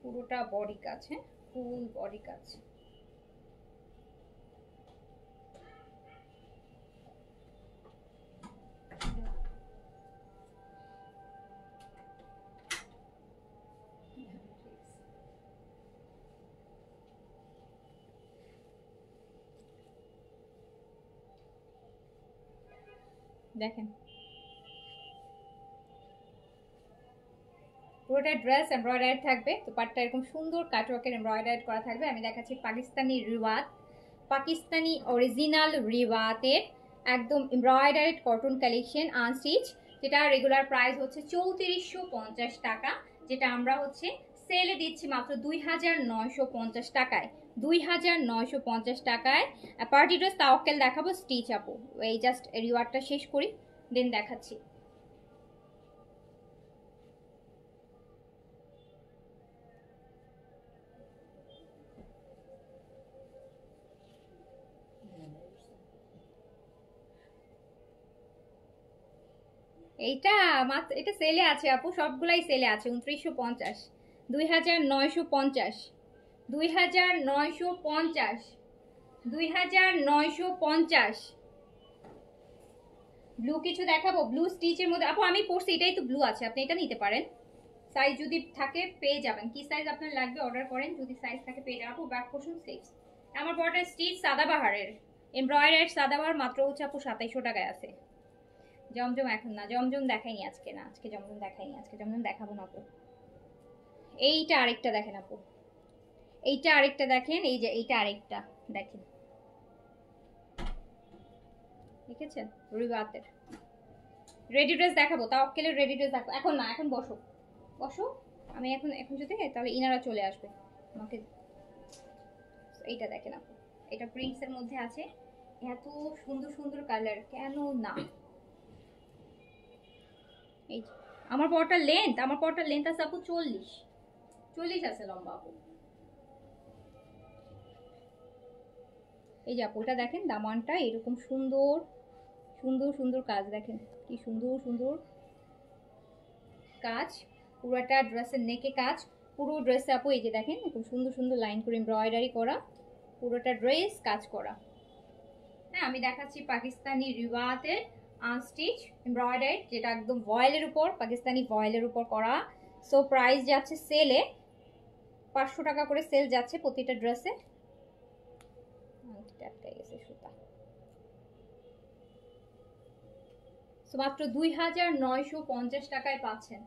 পুরোটা বডি কাছে হ্যাঁ ফুল বডি কাছে দেখেন আমাদের ড্রেস এমব্রয়ডারি থাকবে তো পাটটা এরকম সুন্দর কাটওয়ার্কের এমব্রয়ডারি করা থাকবে আমি দেখাচ্ছি পাকিস্তানি রিওয়াত পাকিস্তানি অরিজিনাল রিওয়াতের একদম এমব্রয়ডারি কটন কালেকশন আনস্টিচ যেটা রেগুলার প্রাইস হচ্ছে চৌত্রিশশো পঞ্চাশ টাকা যেটা আমরা হচ্ছে সেলে দিচ্ছি মাত্র দুই হাজার নয়শো পঞ্চাশ টাকায় দুই হাজার নয়শো পঞ্চাশ টাকায় পার্টি ড্রেস তাওকেল দেখাবো স্টিচ আপু এই জাস্ট রিওয়ার্ডটা শেষ করি দেন দেখাচ্ছি এইটা এটা সেলে আছে আপু সবগুলাই সেলে আছে উনত্রিশশো পঞ্চাশ দুই হাজার নয়শো পঞ্চাশ দুই হাজার নয়শো পঞ্চাশ দুই হাজার নয়শো পঞ্চাশ ব্লু কিছু দেখাবো ব্লু স্টিচের মধ্যে আপু আমি পড়ছি এটাই তো ব্লু আছে আপনি এটা নিতে পারেন সাইজ যদি থাকে পেয়ে যাবেন কি সাইজ আপনার লাগবে অর্ডার করেন যদি সাইজ থাকে পেয়ে যাবেন আপু ব্যাক পোর্শন সিক্স আমার বর্ডার স্টিচ সাদাবাহারের এমব্রয়ডারি সাদাবাহার মাত্র হচ্ছে আপু সাতাইশো টাকায় আছে জমজম এখন না জমজম দেখাইনি আজকে না আজকে জমজম দেখাইনি আজকে জমজম দেখাবো না আপু এইটা আরেকটা দেখেন আপু এইটা আরেকটা দেখেন এই যে এইটা আরেকটা দেখেন দেখেছেন রবিবারের রেডি ড্রেস দেখাবো তাও অক্কেলের রেডি ড্রেস দেখো এখন না এখন বসো বসো আমি এখন এখন যদি তাহলে ইনারা চলে আসবে আমাকে এইটা দেখেন আপু এটা প্রিন্টসের মধ্যে আছে এত সুন্দর সুন্দর কালার কেন না এই আমার পরটার লেন্থ আমার পরটার লেন্থ আছে আপু চল্লিশ চল্লিশ আছে লম্বা আপু এই যে আপু এটা দেখেন দামানটা এরকম সুন্দর সুন্দর সুন্দর কাজ দেখেন কি সুন্দর সুন্দর কাজ পুরোটা ড্রেসের নেকে কাজ পুরো ড্রেসে আপু এই যে দেখেন খুব সুন্দর সুন্দর লাইন করে এমব্রয়ডারি করা পুরোটা ড্রেস কাজ করা হ্যাঁ আমি দেখাচ্ছি পাকিস্তানি রিওয়াতের আনস্টিচ এমব্রয়ডারি যেটা একদম ভয়েলের উপর পাকিস্তানি ভয়েলের উপর করা সো প্রাইস যাচ্ছে সেলে পাঁচশো টাকা করে সেল যাচ্ছে প্রতিটা ড্রেসে মাত্র দুই হাজার নয়শো পঞ্চাশ টাকায় পাচ্ছেন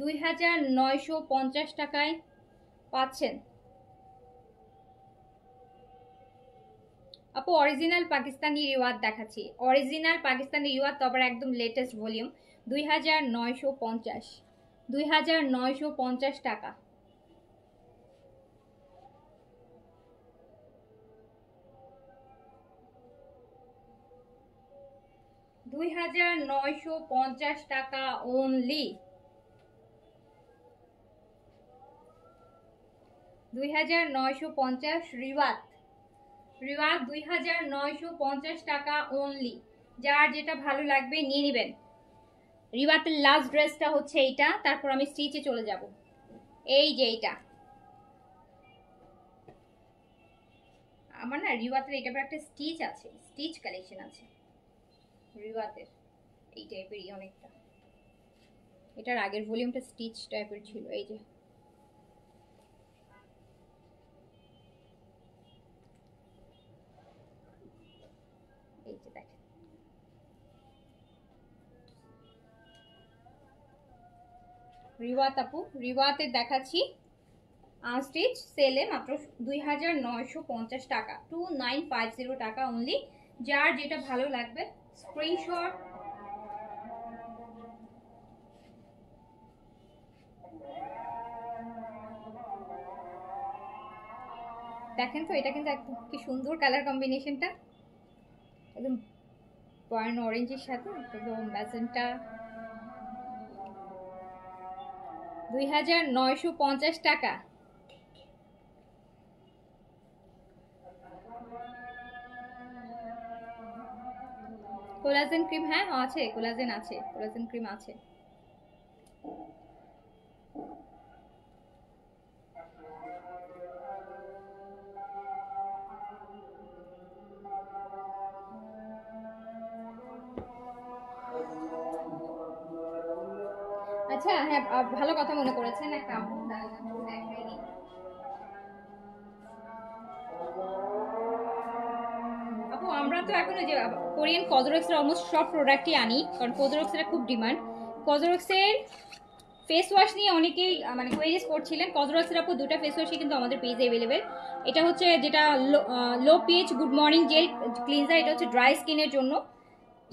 দুই হাজার নয়শো পঞ্চাশ টাকায় পাচ্ছেন আপু অরিজিনাল পাকিস্তানি রিওয়াজ দেখাচ্ছি অরিজিনাল পাকিস্তানি রিওয়াজ তো আবার একদম লেটেস্ট ভলিউম দুই হাজার নয়শো পঞ্চাশ দুই হাজার নয়শো পঞ্চাশ টাকা দুই হাজার নয়শো পঞ্চাশ টাকা অনলি দুই হাজার নয়শো পঞ্চাশ রিওয়াজ রিওয়াজ দুই হাজার নয়শো পঞ্চাশ টাকা অনলি যার যেটা ভালো লাগবে নিয়ে নেবেন রিওয়াতের লাস্ট ড্রেসটা হচ্ছে এইটা তারপর আমি স্টিচে চলে যাব এই যে এইটা আমার না রিওয়াতের এটা একটা স্টিচ আছে স্টিচ কালেকশন আছে রিওয়াতের এই টাইপেরই অনেকটা এটার আগের ভলিউমটা স্টিচ টাইপের ছিল এই যে রিওয়াত আপু রিওয়াতে দেখাচ্ছি আনস্টিচ সেলে মাত্র দুই হাজার নয়শো পঞ্চাশ টাকা টু নাইন ফাইভ জিরো টাকা অনলি যার যেটা ভালো লাগবে স্ক্রিনশট দেখেন তো এটা কিন্তু একদম কি সুন্দর কালার কম্বিনেশনটা একদম বয়ান অরেঞ্জের সাথে একদম ম্যাজেন্টা দুই হাজার নয়শো পঞ্চাশ টাকা কোলাজেন ক্রিম হ্যাঁ আছে কোলাজেন আছে কোলাজেন ক্রিম আছে ভালো কথা মনে করেছেন একটা আপু আমরা তো এখন যে কোরিয়ান কজরক্সের অলমোস্ট সব প্রোডাক্টই আনি কারণ কজরক্সের খুব ডিমান্ড কজরক্সের ফেস ওয়াশ নিয়ে অনেকেই মানে কোয়েরিজ করছিলেন কজরক্সের আপু দুটো ফেস ওয়াশই কিন্তু আমাদের পেজে অ্যাভেলেবেল এটা হচ্ছে যেটা low pH good morning gel cleanser এটা হচ্ছে ড্রাই স্কিনের জন্য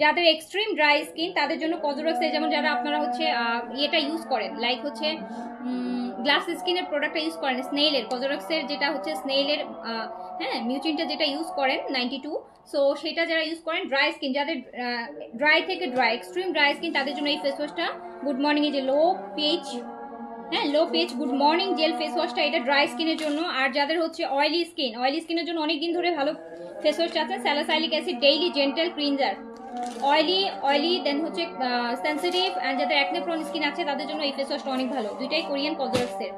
যাদের এক্সট্রিম ড্রাই স্কিন তাদের জন্য কজরক্স যেমন যারা আপনারা হচ্ছে ইয়েটা ইউজ করেন লাইক হচ্ছে গ্লাস স্কিনের প্রোডাক্টটা ইউজ করেন স্নেইলের কজোরক্সের যেটা হচ্ছে স্নেইলের হ্যাঁ মিউচিনটা যেটা ইউজ করেন নাইনটি টু সো সেটা যারা ইউজ করেন ড্রাই স্কিন যাদের ড্রাই থেকে ড্রাই এক্সট্রিম ড্রাই স্কিন তাদের জন্য এই ফেস ওয়াশটা গুড মর্নিং এই যে লো পেজ হ্যাঁ low pH good morning gel face ওয়াশটা এটা ড্রাই স্কিনের জন্য আর যাদের হচ্ছে অয়েলি স্কিন অয়েলি স্কিনের জন্য অনেক দিন ধরে ভালো ফেস ওয়াশটা আছে salicylic acid daily gentle cleanser oily oily then হচ্ছে সেন্সিটিভ অ্যান্ড যাদের অ্যাকনে প্রন স্কিন আছে তাদের জন্য এই ফেস ওয়াশটা অনেক ভালো দুইটাই কোরিয়ান কজরক্সের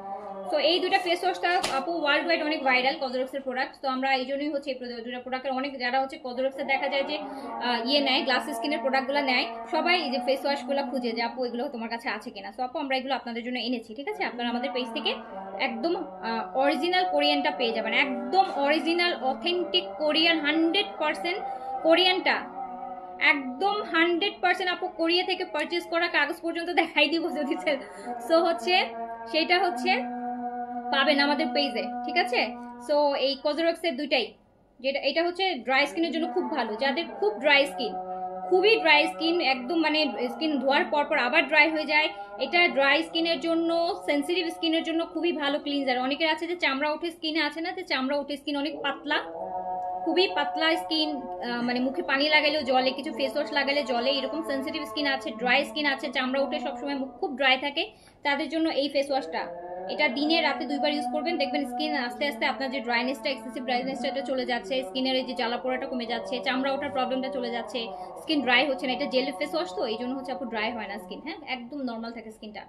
তো এই দুইটা ফেস ওয়াশটা আপু ওয়ার্ল্ড ওয়াইড অনেক ভাইরাল কজরক্সের প্রোডাক্ট তো আমরা এই জন্যই হচ্ছে এই দুটা প্রোডাক্টের অনেক যারা হচ্ছে কজরক্সের দেখা যায় যে ইয়ে নেয় গ্লাস স্কিনের প্রোডাক্টগুলো নেয় সবাই এই যে ফেস ওয়াশগুলো খুঁজে যে আপু এগুলো তোমার কাছে আছে কিনা তো আপু আমরা এগুলো আপনাদের জন্য এনেছি ঠিক আছে আপনারা আমাদের পেজ থেকে একদম অরিজিনাল কোরিয়ানটা পেয়ে যাবেন একদম original authentic Korean hundred percent কোরিয়ানটা একদম হান্ড্রেড পার্সেন্ট আপু কোরিয়া থেকে পারচেস করা কাগজ পর্যন্ত দেখাই দিব যদি সো হচ্ছে সেটা হচ্ছে পাবেন আমাদের পেজে ঠিক আছে সো এই কজরক্সের দুইটাই যেটা এটা হচ্ছে ড্রাই স্কিনের জন্য খুব ভালো যাদের খুব ড্রাই স্কিন খুবই ড্রাই স্কিন একদম মানে স্কিন ধোয়ার পর পর আবার ড্রাই হয়ে যায় এটা ড্রাই স্কিনের জন্য সেন্সিটিভ স্কিনের জন্য খুবই ভালো ক্লিনজার অনেকের আছে যে চামড়া উঠে স্কিনে আছে না যে চামড়া উঠে স্কিন অনেক পাতলা খুবই পাতলা স্কিন মানে মুখে পানি লাগালেও জলে কিছু ফেস ওয়াশ লাগালে জলে এরকম সেন্সিটিভ স্কিন আছে ড্রাই স্কিন আছে চামড়া উঠে সবসময় মুখ খুব ড্রাই থাকে তাদের জন্য এই ফেস ওয়াশটা এটা দিনে রাতে দুইবার ইউজ করবেন দেখবেন স্কিন আস্তে আস্তে আপনার যে ড্রাইনেসটা এক্সেসিভ ড্রাইনেসটা এটা চলে যাচ্ছে স্কিনের এই যে জ্বালা পোড়াটা কমে যাচ্ছে চামড়া ওঠার প্রবলেমটা চলে যাচ্ছে স্কিন ড্রাই হচ্ছে না এটা জেল ফেস ওয়াশ তো এই জন্য হচ্ছে আপু ড্রাই হয় না স্কিন হ্যাঁ একদম নর্মাল থাকে স্কিনটা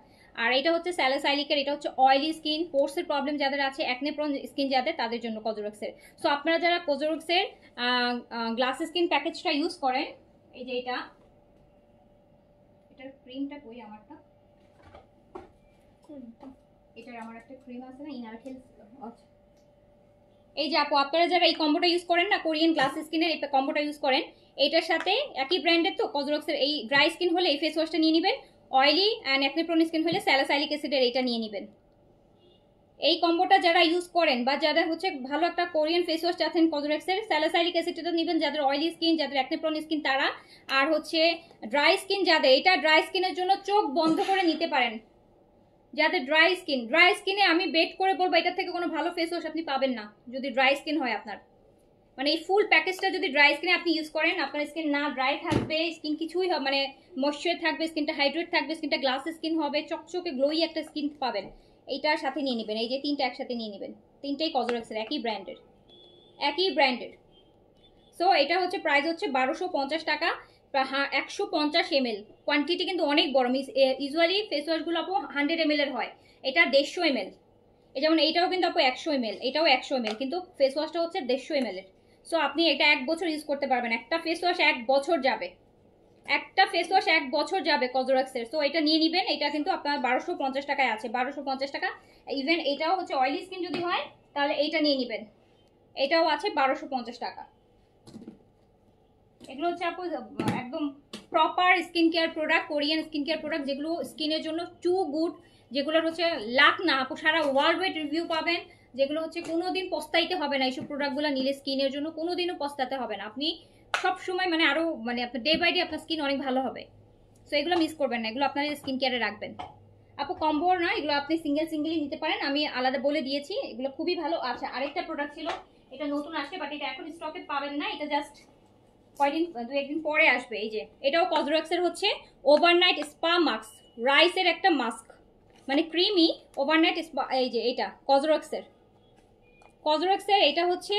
আর এটা হচ্ছে স্যালাসাইলিকের এটা হচ্ছে অয়েলি স্কিন পোর্সের প্রবলেম যাদের আছে একনে প্রন স্কিন যাদের তাদের জন্য কজোরক্সের সো আপনারা যারা কজোরক্সের গ্লাস স্কিন প্যাকেজটা ইউজ করেন এই যে এটা এটার ক্রিমটা কই আমারটা এই যে আপু আপনারা যারা এই কম্বোটা ইউজ করেন না কোরিয়ান গ্লাস স্কিনের এই কম্বোটা ইউজ করেন এইটার সাথে একই ব্র্যান্ডের তো কজরক্সের এই ড্রাই স্কিন হলে এই ফেস ওয়াশটা নিয়ে নেবেন অয়েলি অ্যান্ড অ্যাকনেপ্রোন স্কিন হলে স্যালাসাইলিক অ্যাসিডের এইটা নিয়ে নেবেন এই কম্বোটা যারা ইউজ করেন বা যারা হচ্ছে ভালো একটা কোরিয়ান ফেস ওয়াশ চাচ্ছেন কজরক্সের স্যালাসাইলিক অ্যাসিডটা নেবেন যাদের অয়েলি স্কিন যাদের অ্যাকনেপ্রোন স্কিন তারা আর হচ্ছে ড্রাই স্কিন যাদের এটা ড্রাই স্কিনের জন্য চোখ বন্ধ করে নিতে পারেন যাদের ড্রাই স্কিন ড্রাই স্কিনে আমি বেট করে বলবো এটার থেকে কোনো ভালো ফেস ওয়াশ আপনি পাবেন না যদি ড্রাই স্কিন হয় আপনার মানে এই ফুল প্যাকেজটা যদি ড্রাই স্কিনে আপনি ইউজ করেন আপনার স্কিন না ড্রাই থাকবে স্কিন কিছুই হবে মানে ময়শ্চার থাকবে স্কিনটা হাইড্রেট থাকবে স্কিনটা গ্লাস স্কিন হবে চকচকে গ্লোই একটা স্কিন পাবেন এইটার সাথে নিয়ে নেবেন এই যে তিনটা একসাথে নিয়ে নেবেন তিনটেই কজরেক্সের একই ব্র্যান্ডের একই ব্র্যান্ডের সো এটা হচ্ছে প্রাইস হচ্ছে বারোশো টাকা একশো পঞ্চাশ এমএল কোয়ান্টিটি কিন্তু অনেক বড় মিস ইউজুয়ালি ফেস ওয়াশগুলো আপু হান্ড্রেড এমএলের হয় এটা দেড়শো এমএল এই যেমন এইটাও কিন্তু আপু একশো এমএল এটাও একশো এমএল কিন্তু ফেস ওয়াশটা হচ্ছে দেড়শো এর সো আপনি এটা এক বছর ইউজ করতে পারবেন একটা ফেস ওয়াশ এক বছর যাবে একটা ফেস ওয়াশ এক বছর যাবে কজোরাক্সের সো এটা নিয়ে নেবেন এটা কিন্তু আপনার বারোশো পঞ্চাশ টাকায় আছে বারোশো পঞ্চাশ টাকা ইভেন এটাও হচ্ছে অয়েলি স্কিন যদি হয় তাহলে এইটা নিয়ে নেবেন এটাও আছে বারোশো পঞ্চাশ টাকা এগুলো হচ্ছে আপু একদম proper skin care product Korean skin care product যেগুলো স্কিনের জন্য টু গুড যেগুলোর হচ্ছে লাখ না আপু সারা ওয়ার্ল্ড ওয়াইড রিভিউ পাবেন যেগুলো হচ্ছে কোনো দিন পস্তাইতে হবে না এইসব প্রোডাক্টগুলো নিলে স্কিনের জন্য কোনো দিনও পস্তাতে হবে না আপনি সব সময় মানে আরও মানে আপনার ডে বাই ডে আপনার স্কিন অনেক ভালো হবে সো এগুলো মিস করবেন না এগুলো আপনার স্কিন কেয়ারে রাখবেন আপু কম্বোর না এগুলো আপনি সিঙ্গেল সিঙ্গেলই নিতে পারেন আমি আলাদা বলে দিয়েছি এগুলো খুবই ভালো আচ্ছা আরেকটা প্রোডাক্ট ছিল এটা নতুন আসছে বাট এটা এখন স্টকে পাবেন না এটা জাস্ট কয়েকদিন দু একদিন পরে আসবে এই যে এটাও কজরক্সের হচ্ছে ওভারনাইট স্পা মাস্ক রাইসের একটা মাস্ক মানে ক্রিমি ওভারনাইট স্পা এই যে এটা কজরক্সের কজরক্সের এটা হচ্ছে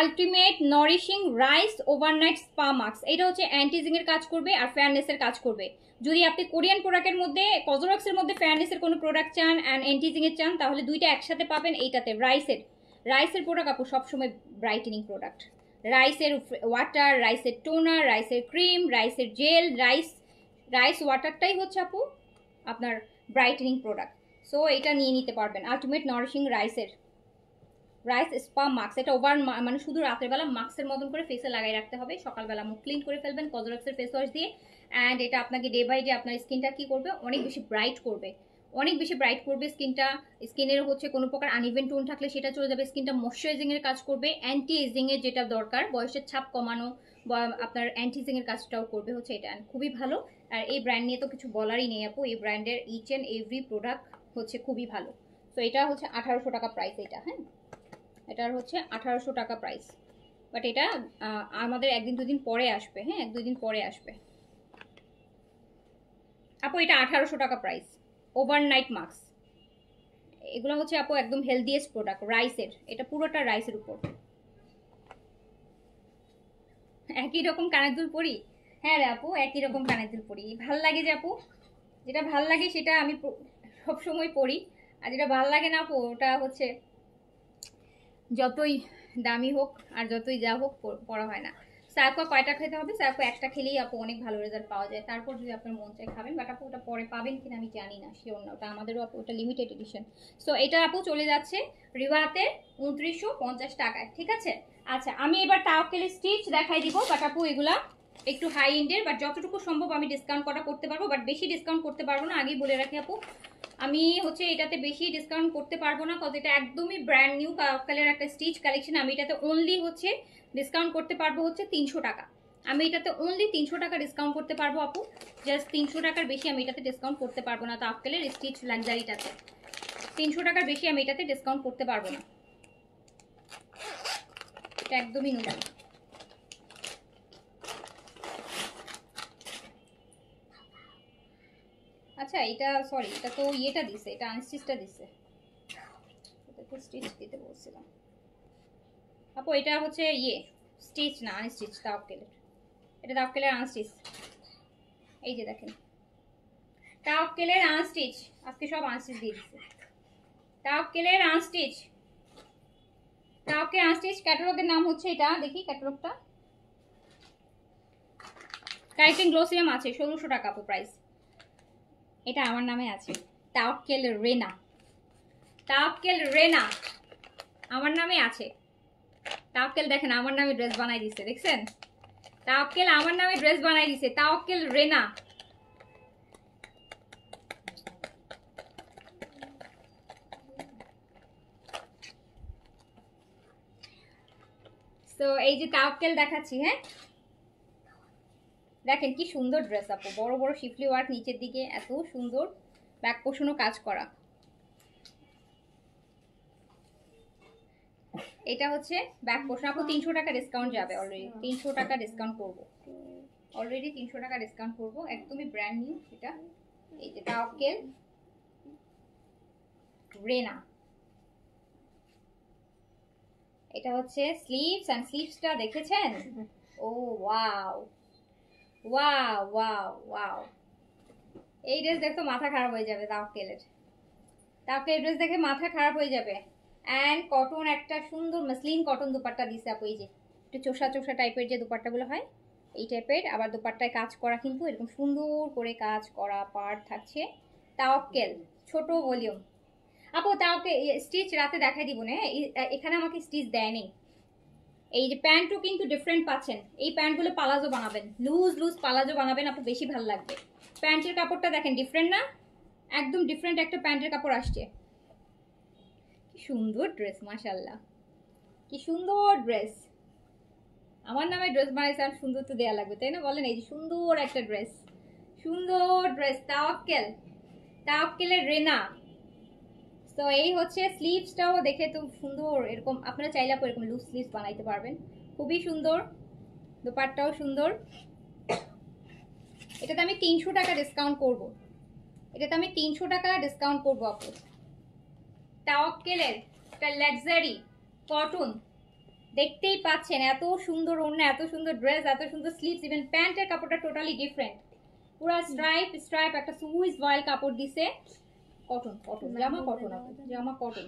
ultimate nourishing rice overnight spa mask এটা হচ্ছে অ্যান্টিজিংয়ের কাজ করবে আর ফেয়ারনেসের কাজ করবে যদি আপনি কোরিয়ান প্রোডাক্টের মধ্যে কজরক্সের মধ্যে ফেয়ারনেসের কোনো প্রোডাক্ট চান অ্যান্ড অ্যান্টিজিংয়ের চান তাহলে দুইটা একসাথে পাবেন এইটাতে রাইসের রাইসের প্রোডাক্ট আপু সবসময় ব্রাইটেনিং প্রোডাক্ট রাইসের ওয়াটার রাইসের টোনার রাইসের ক্রিম রাইসের জেল রাইস রাইস ওয়াটারটাই হচ্ছে আপু আপনার ব্রাইটেনিং প্রোডাক্ট সো এটা নিয়ে নিতে পারবেন আলটিমেট নারিশিং রাইসের রাইস স্পা মাক্স এটা ওভার মানে শুধু রাতেরবেলা মাস্কের মতন করে ফেসে লাগাই রাখতে হবে সকালবেলা মুখ ক্লিন করে ফেলবেন কজরক্সের ফেস ওয়াশ দিয়ে অ্যান্ড এটা আপনাকে ডে বাই ডে আপনার স্কিনটা কী করবে অনেক বেশি ব্রাইট করবে অনেক বেশি ব্রাইট করবে স্কিনটা স্কিনের হচ্ছে কোনো প্রকার আনইভেন টোন থাকলে সেটা চলে যাবে স্কিনটা ময়শ্চারাইজিংয়ের কাজ করবে অ্যান্টি এজিংয়ের যেটা দরকার বয়সের ছাপ কমানো বা আপনার অ্যান্টিজিংয়ের কাজটাও করবে হচ্ছে এটা খুবই ভালো আর এই ব্র্যান্ড নিয়ে তো কিছু বলারই নেই আপু এই ব্র্যান্ডের ইচ অ্যান্ড এভরি প্রোডাক্ট হচ্ছে খুবই ভালো তো এটা হচ্ছে আঠারোশো টাকা প্রাইস এটা হ্যাঁ এটার হচ্ছে আঠারোশো টাকা প্রাইস বাট এটা আমাদের একদিন দুদিন পরে আসবে হ্যাঁ এক দুদিন পরে আসবে আপু এটা আঠারোশো টাকা প্রাইস ওভারনাইট মাস্ক এগুলো হচ্ছে আপু একদম হেলদিয়েস্ট প্রোডাক্ট রাইসের এটা পুরোটা রাইসের উপর একই রকম কানের দুল পরি হ্যাঁ রে আপু একই রকম কানের দুল পরি ভাল লাগে যে আপু যেটা ভাল লাগে সেটা আমি সবসময় পরি আর যেটা ভাল লাগে না আপু ওটা হচ্ছে যতই দামি হোক আর যতই যা হোক পড়া হয় না সায়াকো কয়টা খেতে হবে সায়াকো একটা খেলেই আপু অনেক ভালো রেজাল্ট পাওয়া যায় তারপর যদি আপনার মন চাই খাবেন বাট আপু ওটা পরে পাবেন কিনা আমি জানি না সে অন্য ওটা আমাদেরও আপু ওটা লিমিটেড এডিশন সো এটা আপু চলে যাচ্ছে রিভাতে উনত্রিশশো পঞ্চাশ টাকায় ঠিক আছে আচ্ছা আমি এবার তাওকেলের স্টিচ দেখাই দিব বাট আপু এগুলা একটু হাই এন্ডের বাট যতটুকু সম্ভব আমি ডিসকাউন্ট করা করতে পারবো বাট বেশি ডিসকাউন্ট করতে পারবো না আগেই বলে রাখি আপু আমি হচ্ছে এটাতে বেশি ডিসকাউন্ট করতে পারবো না কজ এটা একদমই ব্র্যান্ড নিউ কালের একটা স্টিচ কালেকশন আমি এটাতে অনলি হচ্ছে ডিসকাউন্ট করতে পারবো হচ্ছে তিনশো টাকা আমি এটাতে অনলি তিনশো টাকা ডিসকাউন্ট করতে পারবো আপু জাস্ট তিনশো টাকার বেশি আমি এটাতে ডিসকাউন্ট করতে পারবো না তো আপকেলের স্টিচ লাগজারিটাতে তিনশো টাকার বেশি আমি এটাতে ডিসকাউন্ট করতে পারবো না এটা একদমই নতুন আচ্ছা এটা সরি এটা তো ইয়েটা দিছে এটা আনস্টিচটা দিছে তো স্টিচ দিতে বলছিলাম আপু এটা হচ্ছে ইয়ে স্টিচ না আনস্টিচ কেলের এটা কেলের আনস্টিচ এই যে দেখেন তাওকেলের আনস্টিচ আজকে সব আনস্টিচ দিয়ে দিচ্ছে তাওকেলের আনস্টিচ তাওকে আনস্টিচ ক্যাটালগের নাম হচ্ছে এটা দেখি ক্যাটালগটা কাইটিং গ্লোসিয়াম আছে ষোলোশো টাকা আপু প্রাইস এটা আমার নামে আছে তাওকেল রেনা তাওকেল রেনা আমার নামে আছে তাওকেল দেখেন আমার নামে ড্রেস বানাই দিছে দেখছেন তাওকেল আমার নামে ড্রেস বানাই দিছে তাওকেল রেনা তো এই যে তাওকেল দেখাচ্ছি হ্যাঁ দেখেন কি সুন্দর ড্রেস আপু বড় বড় শিফলি ওয়ার্ক নিচের দিকে এত সুন্দর ব্যাক পোষণও কাজ করা এটা হচ্ছে ব্যাক পোর্শন আপু তিনশো টাকা ডিসকাউন্ট যাবে অলরেডি আচ্ছা। তিনশো টাকা ডিসকাউন্ট করবো অলরেডি তিনশো টাকা ডিসকাউন্ট করবো একদমই ব্র্যান্ড নিউ এটা এই যে টাওকেল রেনা এটা হচ্ছে স্লিভস অ্যান্ড স্লিভসটা দেখেছেন ও ওয়াও ওয়াও ওয়াও ওয়াও এই ড্রেস দেখতো মাথা খারাপ হয়ে যাবে টাওকেলের তাওকেল ড্রেস দেখে মাথা খারাপ হয়ে যাবে অ্যান্ড কটন একটা সুন্দর মাসলিন কটন দুপাট্টা দিছে আপু এই যে একটু চোষা চোষা টাইপের যে দুপাট্টাগুলো হয় এই টাইপের আবার দুপাট্টায় কাজ করা কিন্তু এরকম সুন্দর করে কাজ করা পার্ট থাকছে তাওকেল ছোট ভলিউম আপু তাওকে স্টিচ রাতে দেখাই দিব না এখানে আমাকে স্টিচ দেয়নি এই যে প্যান্টও কিন্তু ডিফারেন্ট পাচ্ছেন এই প্যান্টগুলো পালাজো বানাবেন লুজ লুজ পালাজো বানাবেন আপু বেশি ভালো লাগবে প্যান্টের কাপড়টা দেখেন ডিফারেন্ট না একদম ডিফারেন্ট একটা প্যান্টের কাপড় আসছে সুন্দর ড্রেস মাশাল্লাহ কি সুন্দর ড্রেস আমার নামে ড্রেস বানাইছে আর সুন্দর তো দেওয়া লাগবে তাই না বলেন এই যে সুন্দর একটা ড্রেস সুন্দর ড্রেস তাওয়াক্কেল তাওয়াক্কেলের রেনা তো এই হচ্ছে স্লিভসটাও দেখে তো সুন্দর এরকম আপনারা চাইলে এরকম লুজ স্লিভস বানাইতে পারবেন খুবই সুন্দর দোপারটাও সুন্দর এটাতে আমি তিনশো টাকা ডিসকাউন্ট করব এটাতে আমি তিনশো টাকা ডিসকাউন্ট করবো আপু তাওয়াক্কেলের একটা লাক্সারি কটন দেখতেই পাচ্ছেন এত সুন্দর অন্য এত সুন্দর ড্রেস এত সুন্দর স্লিভস ইভেন প্যান্টের কাপড়টা টোটালি ডিফারেন্ট পুরা স্ট্রাইপ স্ট্রাইপ একটা সুইস ভয়েল কাপড় দিছে কটন কটন জামা কটন জামা কটন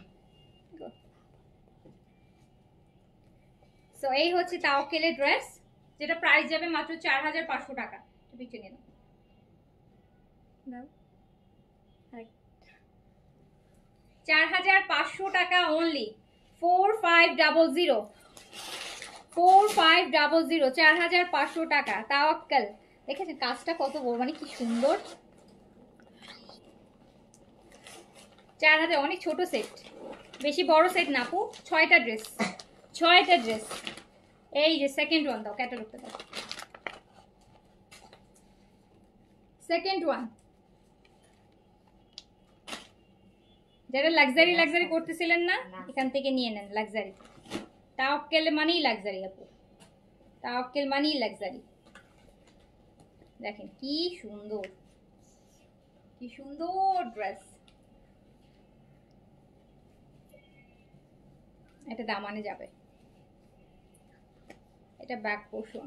সো এই হচ্ছে তাওকেলের ড্রেস যেটা প্রাইস যাবে মাত্র চার হাজার পাঁচশো টাকা পিছিয়ে নিয়ে নাও চার হাজার পাঁচশো টাকা only four five double zero four five double zero চার হাজার পাঁচশো টাকা তাওয়াক্কল দেখেছেন কাজটা কত বড় মানে কি সুন্দর চার হাজার অনেক ছোট সেট বেশি বড় সেট না আপু ছয়টা ড্রেস ছয়টা ড্রেস এই যে সেকেন্ড ওয়ান দাও ক্যাটালগটা দাও সেকেন্ড ওয়ান যারা লাক্সারি লাক্সারি করতেছিলেন না এখান থেকে নিয়ে নেন লাক্সারি তাওকেল মানেই লাক্সারি আপু তাওকেল মানেই লাক্সারি দেখেন কি সুন্দর কি সুন্দর ড্রেস এটা দামানে যাবে এটা ব্যাক পোর্শন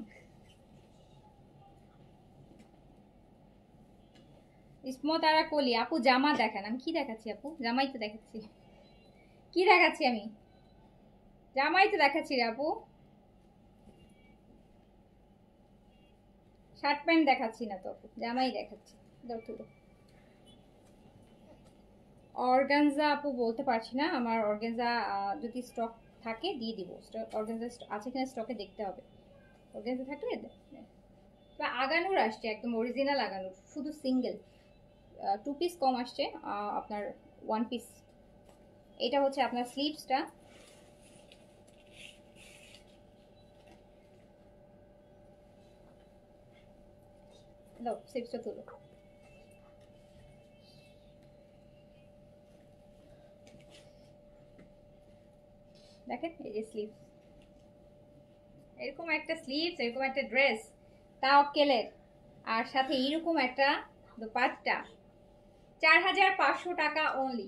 ইসমতারা কলি আপু জামা দেখান আমি কি দেখাচ্ছি আপু জামাই তো দেখাচ্ছি কি দেখাচ্ছি আমি জামাই তো দেখাচ্ছি রে আপু শার্ট প্যান্ট দেখাচ্ছি না তো আপু জামাই দেখাচ্ছি দরটুকু অর্গানজা আপু বলতে পারছি না আমার অর্গানজা যদি স্টক থাকে দিয়ে দিব অর্গানজা আছে কিনা স্টকে দেখতে হবে অর্গানজা থাকলে আগানোর আসছে একদম অরিজিনাল আগানোর শুধু সিঙ্গেল টু পিস কম আসছে আপনার ওয়ান পিস এটা হচ্ছে আপনার স্লিভসটা দাও দেখেন এই যে স্লিভস এরকম একটা স্লিভস এরকম একটা ড্রেস তাও কেলের আর সাথে এরকম একটা দোপাট্টা চার হাজার পাঁচশো টাকা অনলি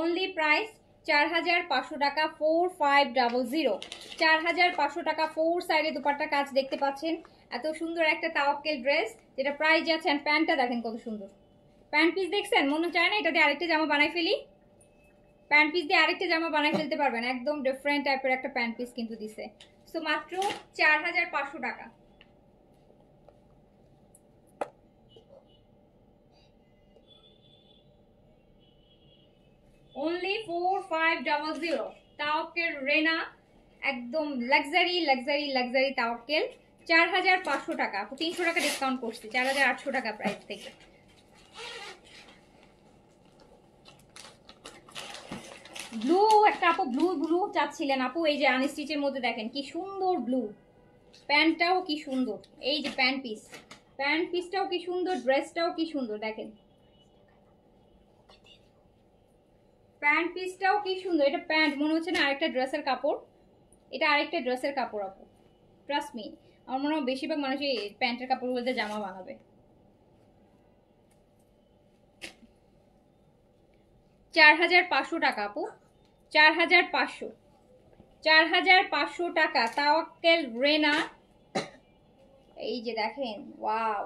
অনলি প্রাইস চার হাজার পাঁচশো টাকা ফোর ফাইভ ডাবল জিরো চার হাজার পাঁচশো টাকা ফোর সাইডে দুপাট্টা কাজ দেখতে পাচ্ছেন এত সুন্দর একটা তাওয়াক্কেল ড্রেস যেটা প্রাইস যাচ্ছে প্যান্টটা দেখেন কত সুন্দর প্যান্ট পিস দেখছেন মনে চায় না এটা দিয়ে আরেকটা জামা বানাই ফেলি প্যান্ট পিস দিয়ে আরেকটা জামা বানাই ফেলতে পারবেন একদম ডিফারেন্ট টাইপের একটা প্যান্ট পিস কিন্তু দিছে সো মাত্র চার হাজার পাঁচশো টাকা only four five double zero তাওকের রেনা একদম লাক্সারি লাক্সারি লাক্সারি তাওকেল চার হাজার পাঁচশো টাকা তিনশো টাকা ডিসকাউন্ট করছে চার হাজার আটশো টাকা প্রাইস থেকে ব্লু একটা আপু ব্লু ব্লু চাচ্ছিলেন আপু এই যে আনস্টিচের মধ্যে দেখেন কি সুন্দর ব্লু প্যান্টটাও কি সুন্দর এই যে প্যান্ট পিস প্যান্ট পিসটাও কি সুন্দর ড্রেসটাও কি সুন্দর দেখেন প্যান্ট পিসটাও কি সুন্দর এটা প্যান্ট মনে হচ্ছে না আরেকটা ড্রেসের কাপড় এটা আরেকটা ড্রেসের কাপড় আপু ট্রাস্ট মি আমার মনে হয় বেশিরভাগ মানুষ এই প্যান্টের বলতে জামা বানাবে চার হাজার পাঁচশো টাকা আপু চার হাজার পাঁচশো চার হাজার পাঁচশো টাকা তাওয়াক্কেল রেনা এই যে দেখেন ওয়াও